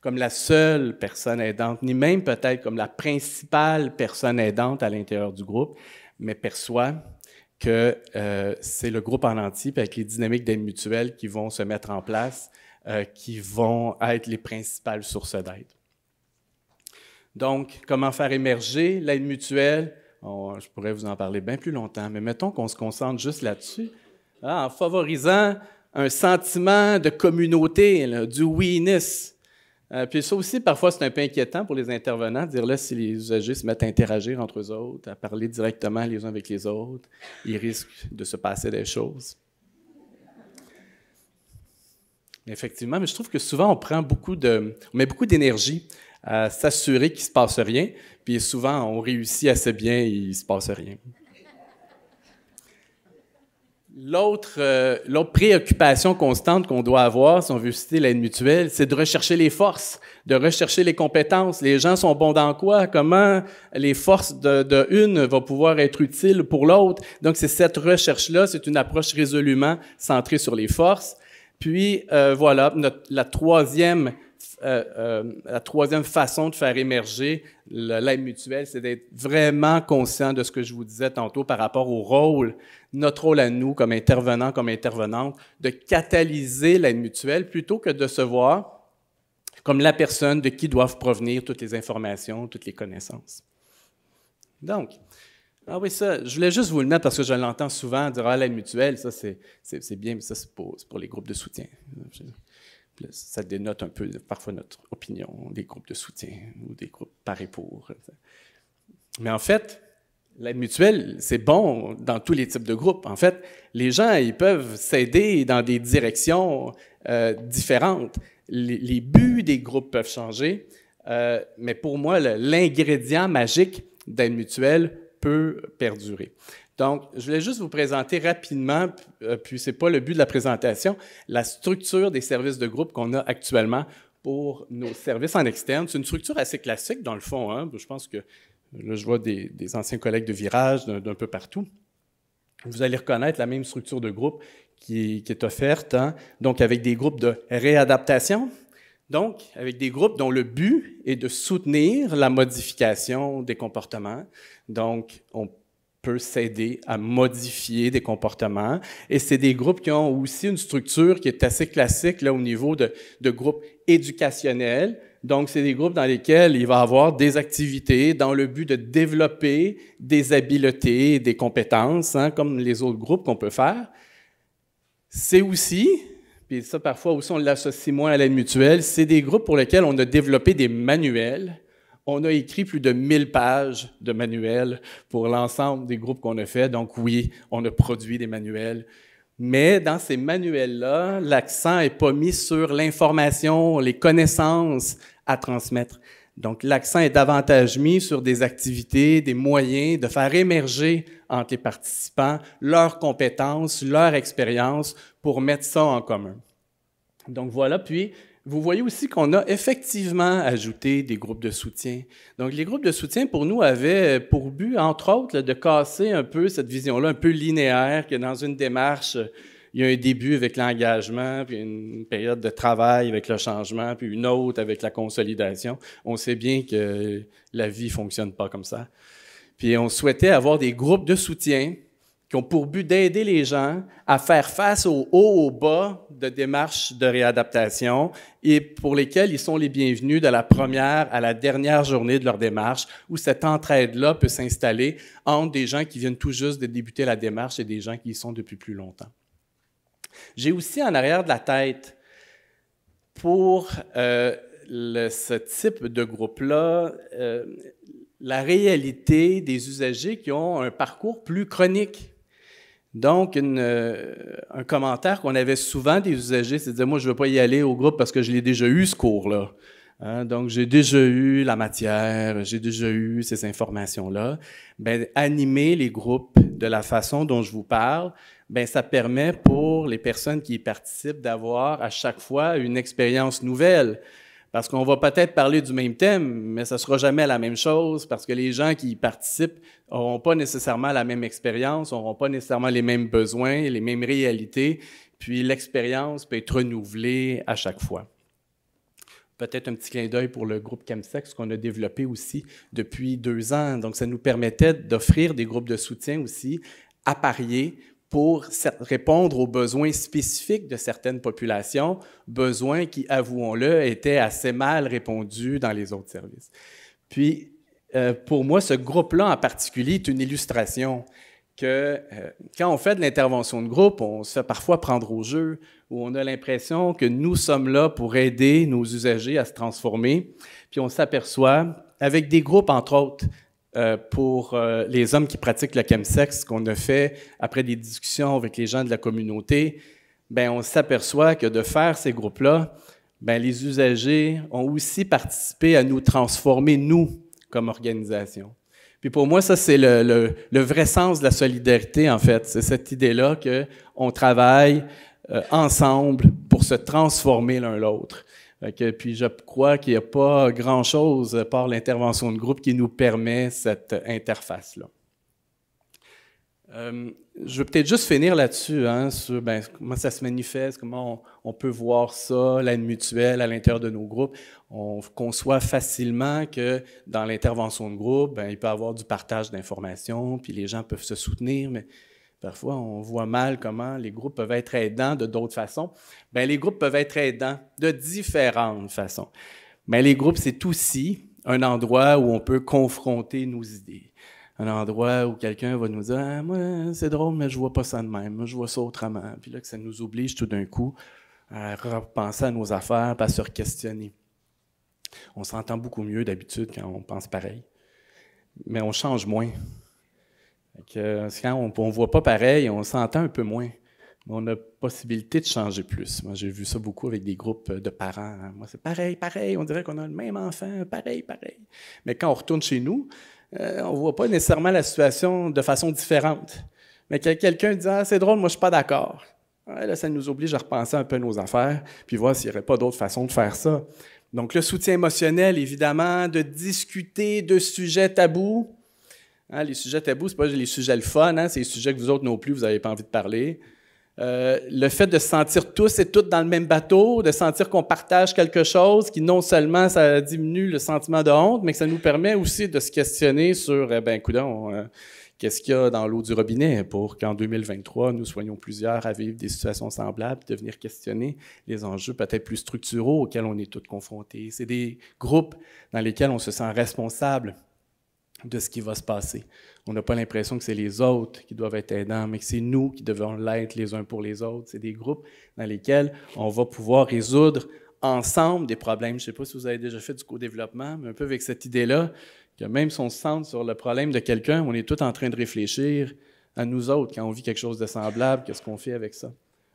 comme la seule personne aidante, ni même peut-être comme la principale personne aidante à l'intérieur du groupe, mais perçoit que euh, c'est le groupe en entier, avec les dynamiques d'aide mutuelle qui vont se mettre en place, euh, qui vont être les principales sources d'aide. Donc, comment faire émerger l'aide mutuelle? je pourrais vous en parler bien plus longtemps, mais mettons qu'on se concentre juste là-dessus, hein, en favorisant un sentiment de communauté, du we-ness, euh, puis ça aussi, parfois, c'est un peu inquiétant pour les intervenants, de dire là, si les usagers se mettent à interagir entre eux autres, à parler directement les uns avec les autres, ils risquent de se passer des choses. Effectivement, mais je trouve que souvent, on prend beaucoup de... On met beaucoup d'énergie à s'assurer qu'il ne se passe rien, puis souvent, on réussit assez bien et il ne se passe rien. Euh, l'autre préoccupation constante qu'on doit avoir si on veut citer l'aide mutuelle, c'est de rechercher les forces, de rechercher les compétences. Les gens sont bons dans quoi? Comment les forces de, une vont pouvoir être utiles pour l'autre? Donc, c'est cette recherche-là, c'est une approche résolument centrée sur les forces. Puis, euh, voilà, notre, la troisième euh, euh, la troisième façon de faire émerger l'aide mutuelle, c'est d'être vraiment conscient de ce que je vous disais tantôt par rapport au rôle, notre rôle à nous comme intervenants, comme intervenantes, de catalyser l'aide mutuelle plutôt que de se voir comme la personne de qui doivent provenir toutes les informations, toutes les connaissances. Donc, ah oui, ça, je voulais juste vous le mettre parce que je l'entends souvent dire Ah, l'aide mutuelle, ça c'est bien, mais ça c'est pour les groupes de soutien ça dénote un peu parfois notre opinion, des groupes de soutien ou des groupes par et pour. Euh, mais en fait, l'aide mutuelle, c'est bon dans tous les types de groupes. En fait, les gens, ils peuvent s'aider dans des directions euh, différentes. Les, buts des groupes peuvent changer, euh, mais pour moi, l'ingrédient magique d'aide mutuelle peut perdurer. Donc, je voulais juste vous présenter rapidement, euh, puis ce n'est pas le but de la présentation, la structure des services de groupe qu'on a actuellement pour nos services en externe. C'est une structure assez classique, dans le fond. Hein. Je pense que là, je vois des, anciens collègues de virage d'un peu partout. Vous allez reconnaître la même structure de groupe qui, est offerte, hein. donc avec des groupes de réadaptation, donc, avec des groupes dont le but est de soutenir la modification des comportements. Donc, on peut s'aider à modifier des comportements. Et c'est des groupes qui ont aussi une structure qui est assez classique là, au niveau de, de groupes éducationnels. Donc, c'est des groupes dans lesquels il va y avoir des activités dans le but de développer des habiletés, des compétences, hein, comme les autres groupes qu'on peut faire. C'est aussi, puis ça parfois aussi on l'associe moins à l'aide mutuelle, c'est des groupes pour lesquels on a développé des manuels on a écrit plus de 1000 pages de manuels pour l'ensemble des groupes qu'on a fait. Donc oui, on a produit des manuels. Mais dans ces manuels-là, l'accent n'est pas mis sur l'information, les connaissances à transmettre. Donc l'accent est davantage mis sur des activités, des moyens de faire émerger entre les participants leurs compétences, leur expérience pour mettre ça en commun. Donc voilà, puis vous voyez aussi qu'on a effectivement ajouté des groupes de soutien. Donc, les groupes de soutien, pour nous, avaient pour but, entre autres, de casser un peu cette vision-là, un peu linéaire, que dans une démarche, il y a un début avec l'engagement, puis une période de travail avec le changement, puis une autre avec la consolidation. On sait bien que la vie ne fonctionne pas comme ça. Puis on souhaitait avoir des groupes de soutien qui ont pour but d'aider les gens à faire face au haut, au bas de démarches de réadaptation et pour lesquels ils sont les bienvenus de la première à la dernière journée de leur démarche, où cette entraide-là peut s'installer entre des gens qui viennent tout juste de débuter la démarche et des gens qui y sont depuis plus longtemps. J'ai aussi en arrière de la tête pour euh, ce type de groupe-là, euh, la réalité des usagers qui ont un parcours plus chronique, donc, une, euh, un commentaire qu'on avait souvent des usagers, c'est de dire, moi, je ne veux pas y aller au groupe parce que je l'ai déjà eu, ce cours-là. Hein, donc, j'ai déjà eu la matière, j'ai déjà eu ces informations-là. Ben, animer les groupes de la façon dont je vous parle, ben, ça permet pour les personnes qui y participent d'avoir à chaque fois une expérience nouvelle. Parce qu'on va peut-être parler du même thème, mais ça sera jamais la même chose parce que les gens qui y participent n'auront pas nécessairement la même expérience, n'auront pas nécessairement les mêmes besoins, les mêmes réalités, puis l'expérience peut être renouvelée à chaque fois. Peut-être un petit clin d'œil pour le groupe Camsex qu'on a développé aussi depuis deux ans. Donc, ça nous permettait d'offrir des groupes de soutien aussi à parier pour répondre aux besoins spécifiques de certaines populations, besoins qui, avouons-le, étaient assez mal répondus dans les autres services. Puis, euh, pour moi, ce groupe-là en particulier est une illustration que euh, quand on fait de l'intervention de groupe, on se fait parfois prendre au jeu, où on a l'impression que nous sommes là pour aider nos usagers à se transformer, puis on s'aperçoit, avec des groupes, entre autres, euh, pour euh, les hommes qui pratiquent le chemsex qu'on a fait après des discussions avec les gens de la communauté, ben on s'aperçoit que de faire ces groupes-là, ben les usagers ont aussi participé à nous transformer, nous, comme organisation. Puis pour moi, ça, c'est le, vrai sens de la solidarité, en fait. C'est cette idée-là qu'on travaille euh, ensemble pour se transformer l'un l'autre puis je crois qu'il n'y a pas grand-chose par l'intervention de groupe qui nous permet cette interface-là. Euh, je vais peut-être juste finir là-dessus, hein, sur ben, comment ça se manifeste, comment on, peut voir ça, l'aide mutuelle à l'intérieur de nos groupes. On conçoit facilement que dans l'intervention de groupe, ben, il peut y avoir du partage d'informations, puis les gens peuvent se soutenir, mais Parfois, on voit mal comment les groupes peuvent être aidants de d'autres façons. Bien, les groupes peuvent être aidants de différentes façons. Mais les groupes, c'est aussi un endroit où on peut confronter nos idées. Un endroit où quelqu'un va nous dire ah, c'est drôle, mais je ne vois pas ça de même. je vois ça autrement. Puis là, que ça nous oblige tout d'un coup à repenser à nos affaires, à se questionner. On s'entend beaucoup mieux d'habitude quand on pense pareil. Mais on change moins. Euh, quand on ne voit pas pareil, on s'entend un peu moins. on a possibilité de changer plus. Moi, j'ai vu ça beaucoup avec des groupes euh, de parents. Hein. Moi, c'est pareil, pareil. On dirait qu'on a le même enfant, pareil, pareil. Mais quand on retourne chez nous, euh, on ne voit pas nécessairement la situation de façon différente. Mais quand quelqu'un dit Ah, c'est drôle, moi, je ne suis pas d'accord. là, ça nous oblige à repenser un peu nos affaires, puis voir s'il n'y aurait pas d'autre façon de faire ça. Donc, le soutien émotionnel, évidemment, de discuter de sujets tabous, Hein, les sujets tabous, ce pas les sujets le fun, hein, c'est les sujets que vous autres non plus, vous n'avez pas envie de parler. Euh, le fait de se sentir tous et toutes dans le même bateau, de sentir qu'on partage quelque chose qui non seulement ça diminue le sentiment de honte, mais que ça nous permet aussi de se questionner sur, eh ben, coudon, euh, qu'est-ce qu'il y a dans l'eau du robinet pour qu'en 2023, nous soyons plusieurs à vivre des situations semblables, de venir questionner les enjeux peut-être plus structuraux auxquels on est tous confrontés. C'est des groupes dans lesquels on se sent responsable de ce qui va se passer. On n'a pas l'impression que c'est les autres qui doivent être aidants, mais que c'est nous qui devons l'être les uns pour les autres. C'est des groupes dans lesquels on va pouvoir résoudre ensemble des problèmes. Je ne sais pas si vous avez déjà fait du co-développement, mais un peu avec cette idée-là, que même si on se centre sur le problème de quelqu'un, on est tout en train de réfléchir à nous autres quand on vit quelque chose de semblable, qu'est-ce qu'on fait avec ça.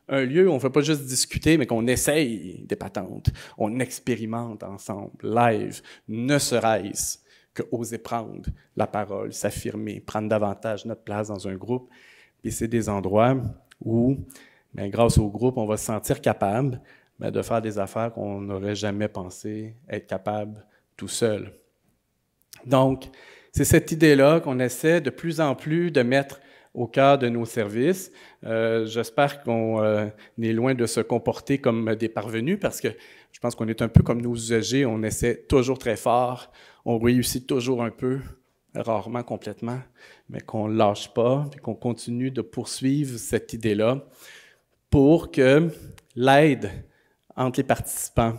Un lieu où on ne fait pas juste discuter, mais qu'on essaye des patentes. On expérimente ensemble, live, ne serait-ce que oser prendre la parole, s'affirmer, prendre davantage notre place dans un groupe. Et c'est des endroits où, ben, grâce au groupe, on va se sentir capable ben, de faire des affaires qu'on n'aurait jamais pensé être capable tout seul. Donc, c'est cette idée-là qu'on essaie de plus en plus de mettre au cœur de nos services. Euh, j'espère qu'on euh, est loin de se comporter comme des parvenus parce que je pense qu'on est un peu comme nos usagers, on essaie toujours très fort on réussit toujours un peu, rarement complètement, mais qu'on ne lâche pas, et qu'on continue de poursuivre cette idée-là pour que l'aide entre les participants,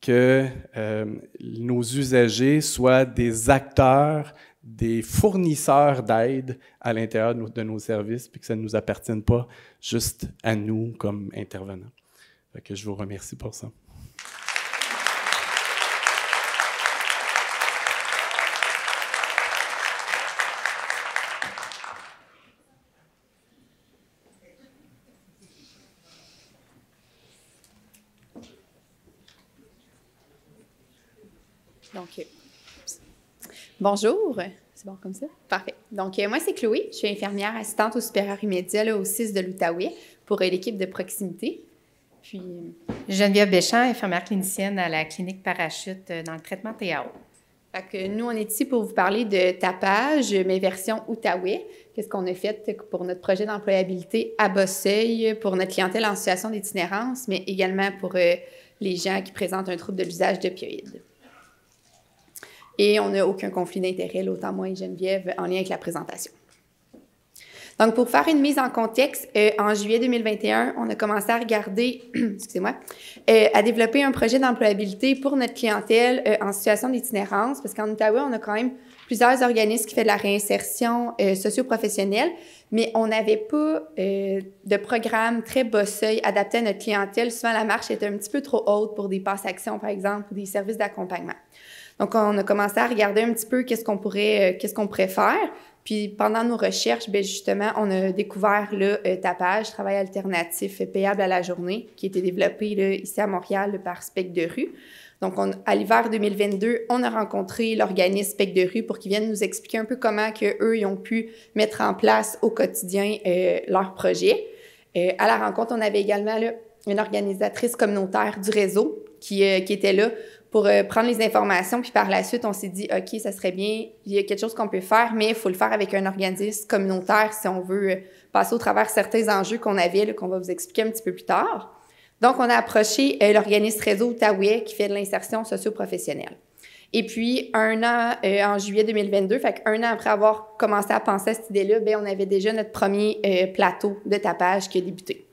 que euh, nos usagers soient des acteurs, des fournisseurs d'aide à l'intérieur de, nos services, puis que ça ne nous appartienne pas juste à nous comme intervenants. je vous remercie pour ça. Bonjour. C'est bon comme ça? Parfait. Donc, euh, moi, c'est Chloé. Je suis infirmière assistante au supérieur immédiat au 6 de l'Outaouais pour euh, l'équipe de proximité. Puis. Euh, Geneviève Béchamp, infirmière clinicienne à la clinique Parachute dans le traitement TAO. nous, on est ici pour vous parler de tapage, mais version Outaouais. Qu'est-ce qu'on a fait pour notre projet d'employabilité à Bosseuil, pour notre clientèle en situation d'itinérance, mais également pour les gens qui présentent un trouble de l'usage d'opioïdes et on n'a aucun conflit d'intérêt, autant moins et Geneviève, en lien avec la présentation. Donc, pour faire une mise en contexte, euh, en juillet 2021, on a commencé à regarder, excusez-moi, euh, à développer un projet d'employabilité pour notre clientèle euh, en situation d'itinérance, parce qu'en Ottawa, on a quand même plusieurs organismes qui font de la réinsertion socio-professionnelle, mais on n'avait pas de programme très seuil adapté à notre clientèle. Souvent, la marche était un petit peu trop haute pour des passes actions, par exemple, ou des services d'accompagnement. Donc, on a commencé à regarder un petit peu qu'est-ce qu'on pourrait, euh, qu'est-ce qu'on faire. Puis pendant nos recherches, ben, justement, on a découvert le euh, tapage, travail alternatif payable à la journée, qui a été développé ici à Montréal par Spec de rue. Donc, on, à l'hiver 2022, on a rencontré l'organisme Spec de rue pour qu'ils viennent nous expliquer un peu comment que eux ils ont pu mettre en place au quotidien euh, leur projet. à la rencontre, on avait également une organisatrice communautaire du réseau qui, qui était là pour euh, prendre les informations. Puis par la suite, on s'est dit, OK, ça serait bien, il y a quelque chose qu'on peut faire, mais il faut le faire avec un organisme communautaire si on veut euh, passer au travers certains enjeux qu'on avait, qu'on va vous expliquer un petit peu plus tard. Donc, on a approché euh, l'organisme Réseau Outaouais qui fait de l'insertion socio-professionnelle. Et puis, un an, en juillet 2022, fait un an après avoir commencé à penser à cette idée-là, ben, on avait déjà notre premier plateau de tapage qui a débuté.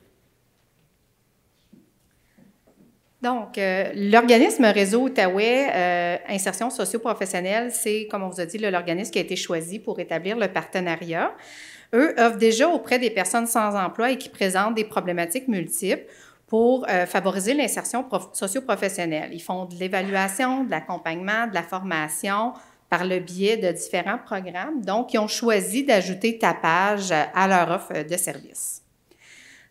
Donc, euh, l'organisme Réseau Outaouais euh, Insertion socio-professionnelle, c'est, comme on vous a dit, l'organisme qui a été choisi pour établir le partenariat. Eux offrent déjà auprès des personnes sans emploi et qui présentent des problématiques multiples pour euh, favoriser l'insertion socio-professionnelle. Ils font de l'évaluation, de l'accompagnement, de la formation par le biais de différents programmes. Donc, ils ont choisi d'ajouter tapage à leur offre de service.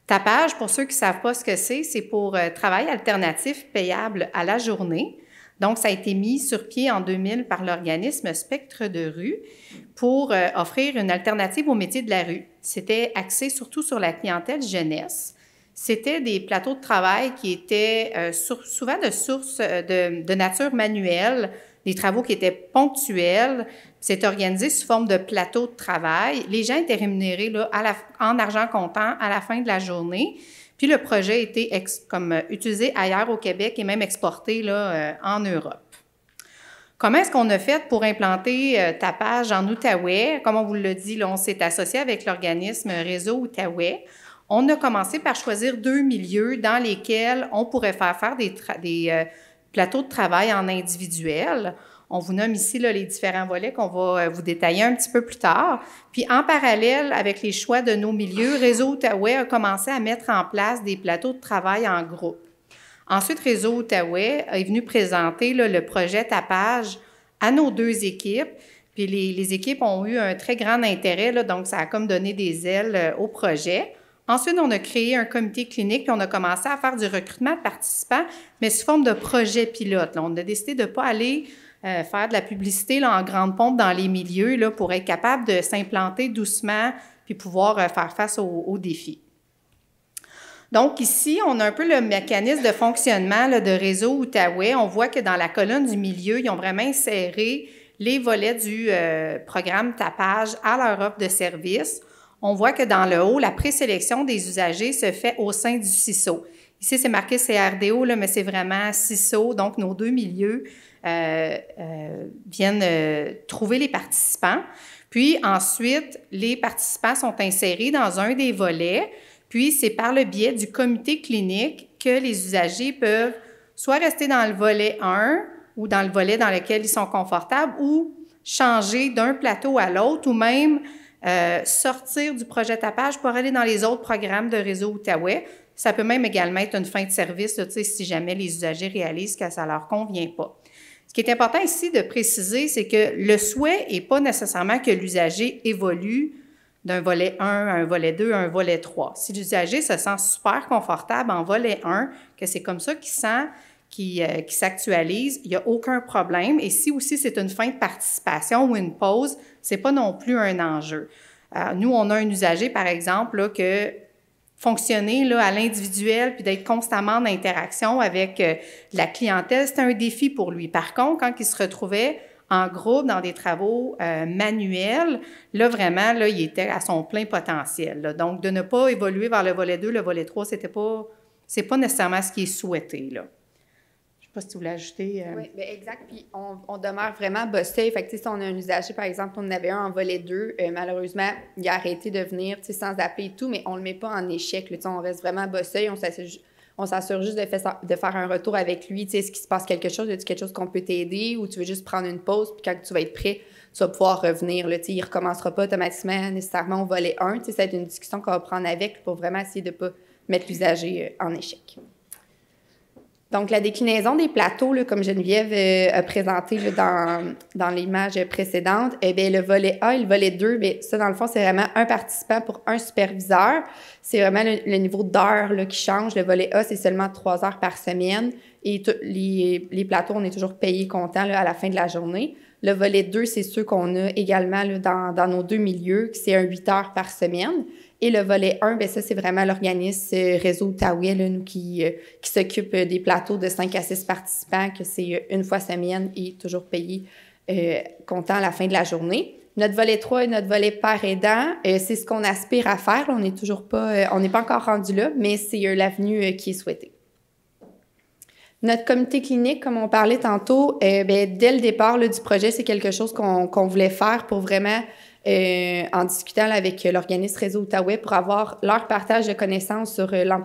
Tapage, pour ceux qui ne savent pas ce que c'est, c'est pour euh, travail alternatif payable à la journée. Donc, ça a été mis sur pied en 2000 par l'organisme Spectre de rue pour euh, offrir une alternative au métier de la rue. C'était axé surtout sur la clientèle jeunesse. C'était des plateaux de travail qui étaient euh, souvent de source de, nature manuelle, des travaux qui étaient ponctuels. C'est organisé sous forme de plateau de travail. Les gens étaient rémunérés en argent comptant à la fin de la journée. Puis le projet a été comme, euh, utilisé ailleurs au Québec et même exporté euh, en Europe. Comment est-ce qu'on a fait pour implanter euh, Tapage en Outaouais? Comme on vous l'a dit, on s'est associé avec l'organisme Réseau Outaouais. On a commencé par choisir deux milieux dans lesquels on pourrait faire faire des, des plateau de travail en individuel. On vous nomme ici les différents volets qu'on va euh, vous détailler un petit peu plus tard. Puis en parallèle avec les choix de nos milieux, Réseau Outaouais a commencé à mettre en place des plateaux de travail en groupe. Ensuite, Réseau Outaouais est venu présenter le projet Tapage à nos deux équipes. Puis les, équipes ont eu un très grand intérêt, donc ça a comme donné des ailes euh, au projet. Ensuite, on a créé un comité clinique, puis on a commencé à faire du recrutement de participants, mais sous forme de projet pilote. on a décidé de ne pas aller euh, faire de la publicité là, en grande pompe dans les milieux là, pour être capable de s'implanter doucement puis pouvoir euh, faire face aux, défis. Donc ici, on a un peu le mécanisme de fonctionnement de réseau Outaouais. On voit que dans la colonne du milieu, ils ont vraiment inséré les volets du euh, programme Tapage à leur offre de service on voit que dans le haut, la présélection des usagers se fait au sein du CISO. Ici, c'est marqué CRDO, mais c'est vraiment CISO, donc nos deux milieux euh, euh, viennent euh, trouver les participants. Puis ensuite, les participants sont insérés dans un des volets, puis c'est par le biais du comité clinique que les usagers peuvent soit rester dans le volet 1 ou dans le volet dans lequel ils sont confortables ou changer d'un plateau à l'autre ou même euh, sortir du projet Tapage pour aller dans les autres programmes de réseau Outaouais. Ça peut même également être une fin de service si jamais les usagers réalisent que ça ne leur convient pas. Ce qui est important ici de préciser, c'est que le souhait n'est pas nécessairement que l'usager évolue d'un volet 1 à un volet 2 à un volet 3. Si l'usager se sent super confortable en volet 1, que c'est comme ça qu'il sent, qu'il euh, s'actualise, il n'y a aucun problème. Et si aussi c'est une fin de participation ou une pause, c'est pas non plus un enjeu. Euh, nous, on a un usager, par exemple, que fonctionner là, à l'individuel puis d'être constamment en interaction avec euh, la clientèle, c'est un défi pour lui. Par contre, quand il se retrouvait en groupe dans des travaux euh, manuels, là vraiment, là, il était à son plein potentiel. Donc, de ne pas évoluer vers le volet 2, le volet 3, c'était pas, c'est pas nécessairement ce qui est souhaité. Là sais pas si tu voulais ajouter. Euh, oui, bien exact. Puis on, demeure vraiment bossé. Fait que, si on a un usager, par exemple, on en avait un en volet 2, euh, malheureusement, il a arrêté de venir sans appeler et tout, mais on le met pas en échec. Là, on reste vraiment bossé. On s'assure juste de, de, faire un retour avec lui. Est-ce qu'il se passe quelque chose? Est-ce quelque chose qu'on peut t'aider? Ou tu veux juste prendre une pause? Puis quand tu vas être prêt, tu vas pouvoir revenir. Là, il ne recommencera pas automatiquement nécessairement au volet 1. Ça va être une discussion qu'on va prendre avec pour vraiment essayer de ne pas mettre l'usager euh, en échec. Donc, la déclinaison des plateaux, comme Geneviève euh, a présenté dans, dans l'image précédente, eh le volet A et le volet 2, mais ça, dans le fond, c'est vraiment un participant pour un superviseur. C'est vraiment le, niveau d'heure qui change. Le volet A, c'est seulement trois heures par semaine. Et les, les, plateaux, on est toujours payé comptant à la fin de la journée. Le volet 2, c'est ceux qu'on a également dans, dans, nos deux milieux, c'est un 8 heures par semaine. Et le volet 1, bien ça, c'est vraiment l'organisme euh, Réseau Outaouais, qui, euh, qui s'occupe euh, des plateaux de 5 à 6 participants, que c'est une fois semaine et toujours payé comptant à la fin de la journée. Notre volet 3 et notre volet par aidant, c'est ce qu'on aspire à faire. on n'est toujours pas, on n'est pas encore rendu là, mais c'est l'avenue qui est souhaitée. Notre comité clinique, comme on parlait tantôt, bien, dès le départ du projet, c'est quelque chose qu'on voulait faire pour vraiment euh, en discutant avec euh, l'organisme Réseau Outaouais pour avoir leur partage de connaissances sur euh, leur,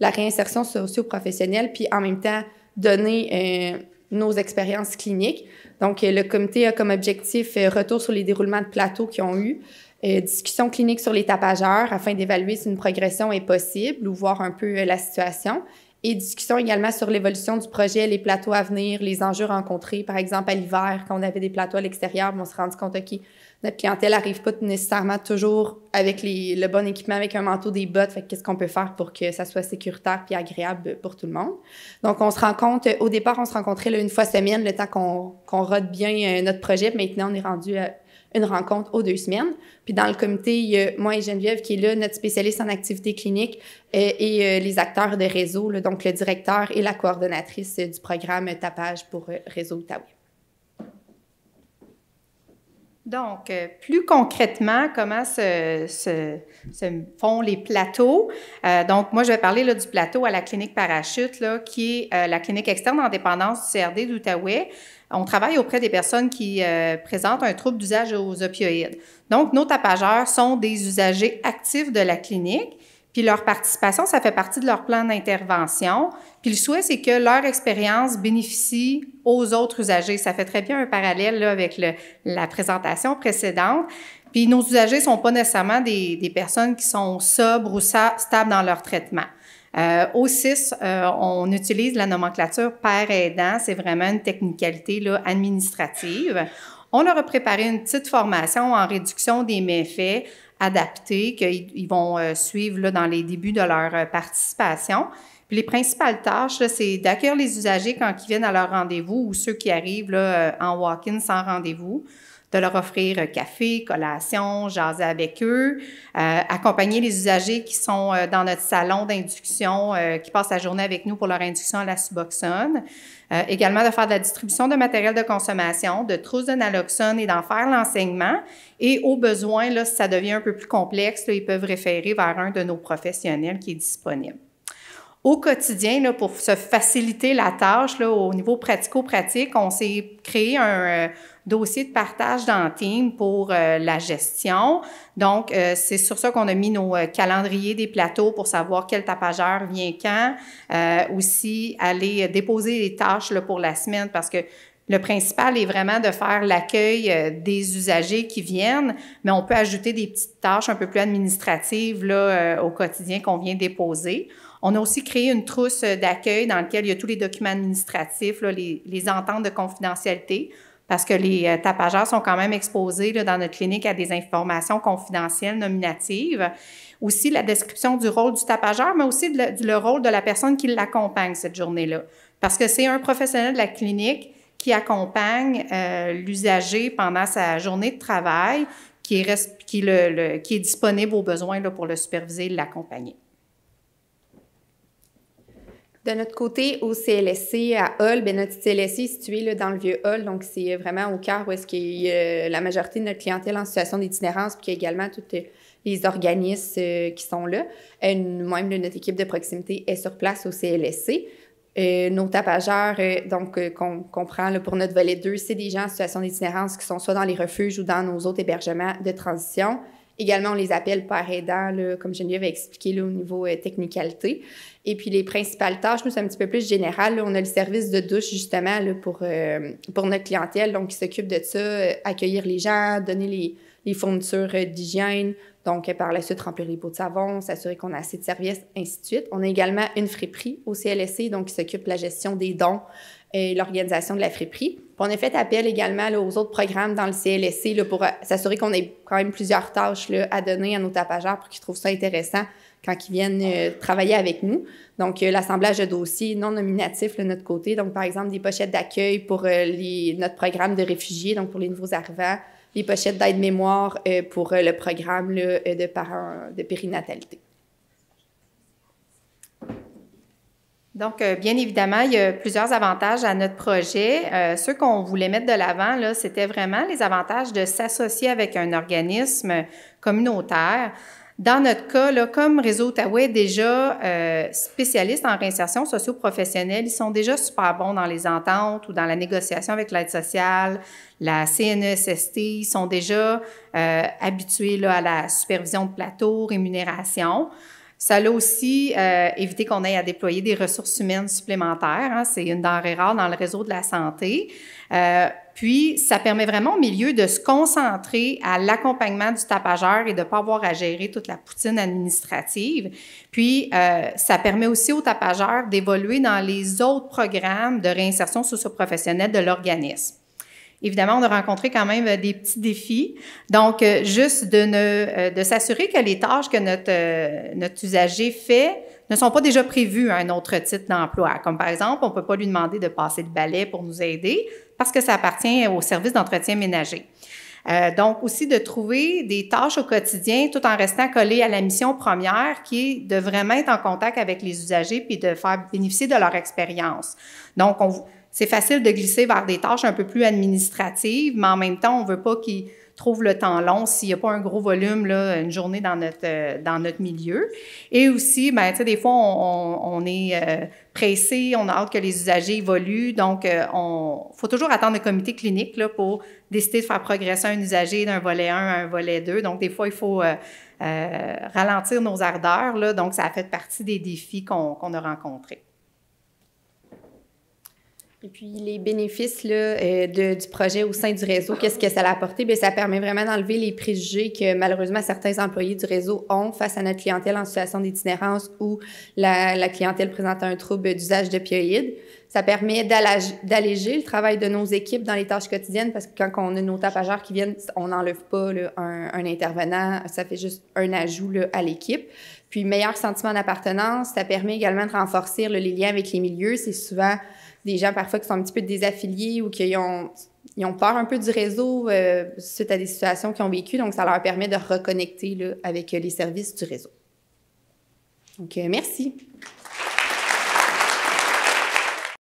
la réinsertion socio-professionnelle, puis en même temps donner nos expériences cliniques. Donc, le comité a comme objectif retour sur les déroulements de plateaux qu'ils ont eu, discussion clinique sur les tapageurs afin d'évaluer si une progression est possible ou voir un peu la situation, et discussion également sur l'évolution du projet, les plateaux à venir, les enjeux rencontrés. Par exemple, à l'hiver, quand on avait des plateaux à l'extérieur, on s'est rendu compte, que notre clientèle n'arrive pas nécessairement toujours avec le bon équipement, avec un manteau, des bottes. qu'est-ce qu'on peut faire pour que ça soit sécuritaire puis agréable pour tout le monde. Donc, on se rencontre, au départ, on se rencontrait une fois semaine, le temps qu'on qu'on bien euh, notre projet. Maintenant, on est rendu à une rencontre aux deux semaines. Puis dans le comité, il y a moi et Geneviève qui est là, notre spécialiste en activité clinique euh, et euh, les acteurs de réseau, donc le directeur et la coordonnatrice du programme Tapage pour Réseau Outaouais. Donc, euh, plus concrètement, comment se, font les plateaux? Euh, donc, moi, je vais parler là, du plateau à la clinique Parachute, là, qui est euh, la clinique externe en dépendance du CRD d'Outaouais. On travaille auprès des personnes qui présentent un trouble d'usage aux opioïdes. Donc, nos tapageurs sont des usagers actifs de la clinique puis leur participation, ça fait partie de leur plan d'intervention. Puis le souhait, c'est que leur expérience bénéficie aux autres usagers. Ça fait très bien un parallèle là, avec le, la présentation précédente. Puis nos usagers ne sont pas nécessairement des, des, personnes qui sont sobres ou stables dans leur traitement. Euh, au 6, euh, on utilise la nomenclature père aidant. C'est vraiment une technicalité là, administrative. On leur a préparé une petite formation en réduction des méfaits adaptés qu'ils vont euh, suivre dans les débuts de leur euh, participation. Puis les principales tâches, c'est d'accueillir les usagers quand ils viennent à leur rendez-vous ou ceux qui arrivent euh, en walk-in sans rendez-vous, de leur offrir euh, café, collation, jaser avec eux, euh, accompagner les usagers qui sont euh, dans notre salon d'induction, qui passent la journée avec nous pour leur induction à la Suboxone. également de faire de la distribution de matériel de consommation, de trousses de naloxone et d'en faire l'enseignement. Et au besoin, là, si ça devient un peu plus complexe, ils peuvent référer vers un de nos professionnels qui est disponible au quotidien, là, pour se faciliter la tâche là, au niveau pratico-pratique, on s'est créé un, dossier de partage dans Team pour euh, la gestion. Donc, euh, c'est sur ça qu'on a mis nos euh, calendriers des plateaux pour savoir quel tapageur vient quand. aussi, aller déposer les tâches là, pour la semaine parce que le principal est vraiment de faire l'accueil des usagers qui viennent, mais on peut ajouter des petites tâches un peu plus administratives là, au quotidien qu'on vient déposer. On a aussi créé une trousse d'accueil dans laquelle il y a tous les documents administratifs, là, les, les ententes de confidentialité parce que les euh, tapageurs sont quand même exposés là, dans notre clinique à des informations confidentielles nominatives. Aussi la description du rôle du tapageur, mais aussi le, rôle de la personne qui l'accompagne cette journée-là. Parce que c'est un professionnel de la clinique qui accompagne euh, l'usager pendant sa journée de travail, qui est, qui, le, qui est disponible aux besoins pour le superviser et l'accompagner. De notre côté, au CLSC à Hull, ben, notre CLSC est situé là, dans le vieux Hull, donc c'est euh, vraiment au cœur où est-ce qu'il euh, la majorité de notre clientèle en situation d'itinérance, puis qu'il y a également tous euh, les organismes qui sont là. nous même notre équipe de proximité est sur place au CLSC. nos tapageurs, donc qu'on comprend prend pour notre volet 2, c'est des gens en situation d'itinérance qui sont soit dans les refuges ou dans nos autres hébergements de transition. Également, on les appelle par aidant, comme Geneviève a expliqué au niveau euh, technicalité. Et puis les principales tâches, nous, c'est un petit peu plus général. on a le service de douche, justement, pour, euh, pour notre clientèle, donc qui s'occupe de ça, euh, accueillir les gens, donner les, fournitures d'hygiène, donc par la suite remplir les pots de savon, s'assurer qu'on a assez de services, ainsi de suite. On a également une friperie au CLSC, donc qui s'occupe de la gestion des dons, et l'organisation de la friperie. on a fait appel également aux autres programmes dans le CLSC pour euh, s'assurer qu'on ait quand même plusieurs tâches à donner à nos tapageurs pour qu'ils trouvent ça intéressant quand ils viennent euh, travailler avec nous. Donc, euh, l'assemblage de dossiers non nominatifs de notre côté. Donc, par exemple, des pochettes d'accueil pour les, notre programme de réfugiés, donc pour les nouveaux arrivants, les pochettes d'aide-mémoire pour le programme de, parents, de périnatalité. Donc, euh, bien évidemment, il y a plusieurs avantages à notre projet. Euh, ceux qu'on voulait mettre de l'avant, là, c'était vraiment les avantages de s'associer avec un organisme communautaire. Dans notre cas, là, comme Réseau Outaouais déjà euh, spécialiste en réinsertion socio-professionnelle, ils sont déjà super bons dans les ententes ou dans la négociation avec l'aide sociale, la CNESST. Ils sont déjà euh, habitués à la supervision de plateau, rémunération. Ça aussi euh, éviter qu'on ait à déployer des ressources humaines supplémentaires. Hein. c'est une denrée rare dans le réseau de la santé. Euh, puis, ça permet vraiment au milieu de se concentrer à l'accompagnement du tapageur et de ne pas avoir à gérer toute la poutine administrative. Puis, euh, ça permet aussi au tapageur d'évoluer dans les autres programmes de réinsertion socio-professionnelle de l'organisme. Évidemment, on a rencontré quand même euh, des petits défis. Donc, euh, juste de, ne, euh, de s'assurer que les tâches que notre, notre usager fait ne sont pas déjà prévues à un autre titre d'emploi. Comme par exemple, on ne peut pas lui demander de passer le balai pour nous aider parce que ça appartient au service d'entretien ménager. Euh, donc, aussi de trouver des tâches au quotidien tout en restant collé à la mission première qui est de vraiment être en contact avec les usagers puis de faire bénéficier de leur expérience. Donc, on, c'est facile de glisser vers des tâches un peu plus administratives, mais en même temps, on veut pas qu'ils trouvent le temps long s'il n'y a pas un gros volume, là, une journée dans notre, euh, dans notre milieu. Et aussi, ben, des fois, on, on, est euh, pressé, on a hâte que les usagers évoluent. Donc, il euh, on faut toujours attendre le comité clinique là, pour décider de faire progresser un usager d'un volet 1 à un volet 2. Donc, des fois, il faut ralentir nos ardeurs. Là, donc, ça fait partie des défis qu'on a rencontrés. Et puis, les bénéfices là, euh, de, du projet au sein du réseau, qu'est-ce que ça a apporté? Ben ça permet vraiment d'enlever les préjugés que malheureusement certains employés du réseau ont face à notre clientèle en situation d'itinérance ou la, la clientèle présente un trouble d'usage d'opioïdes. Ça permet d'alléger le travail de nos équipes dans les tâches quotidiennes parce que quand on a nos tapageurs qui viennent, on n'enlève pas un, intervenant, ça fait juste un ajout là, à l'équipe. Puis meilleur sentiment d'appartenance, ça permet également de renforcer là, les liens avec les milieux. C'est souvent des gens parfois qui sont un petit peu désaffiliés ou qui ont, peur un peu du réseau euh, suite à des situations qu'ils ont vécues. Donc, ça leur permet de reconnecter avec euh, les services du réseau. Donc, euh, merci.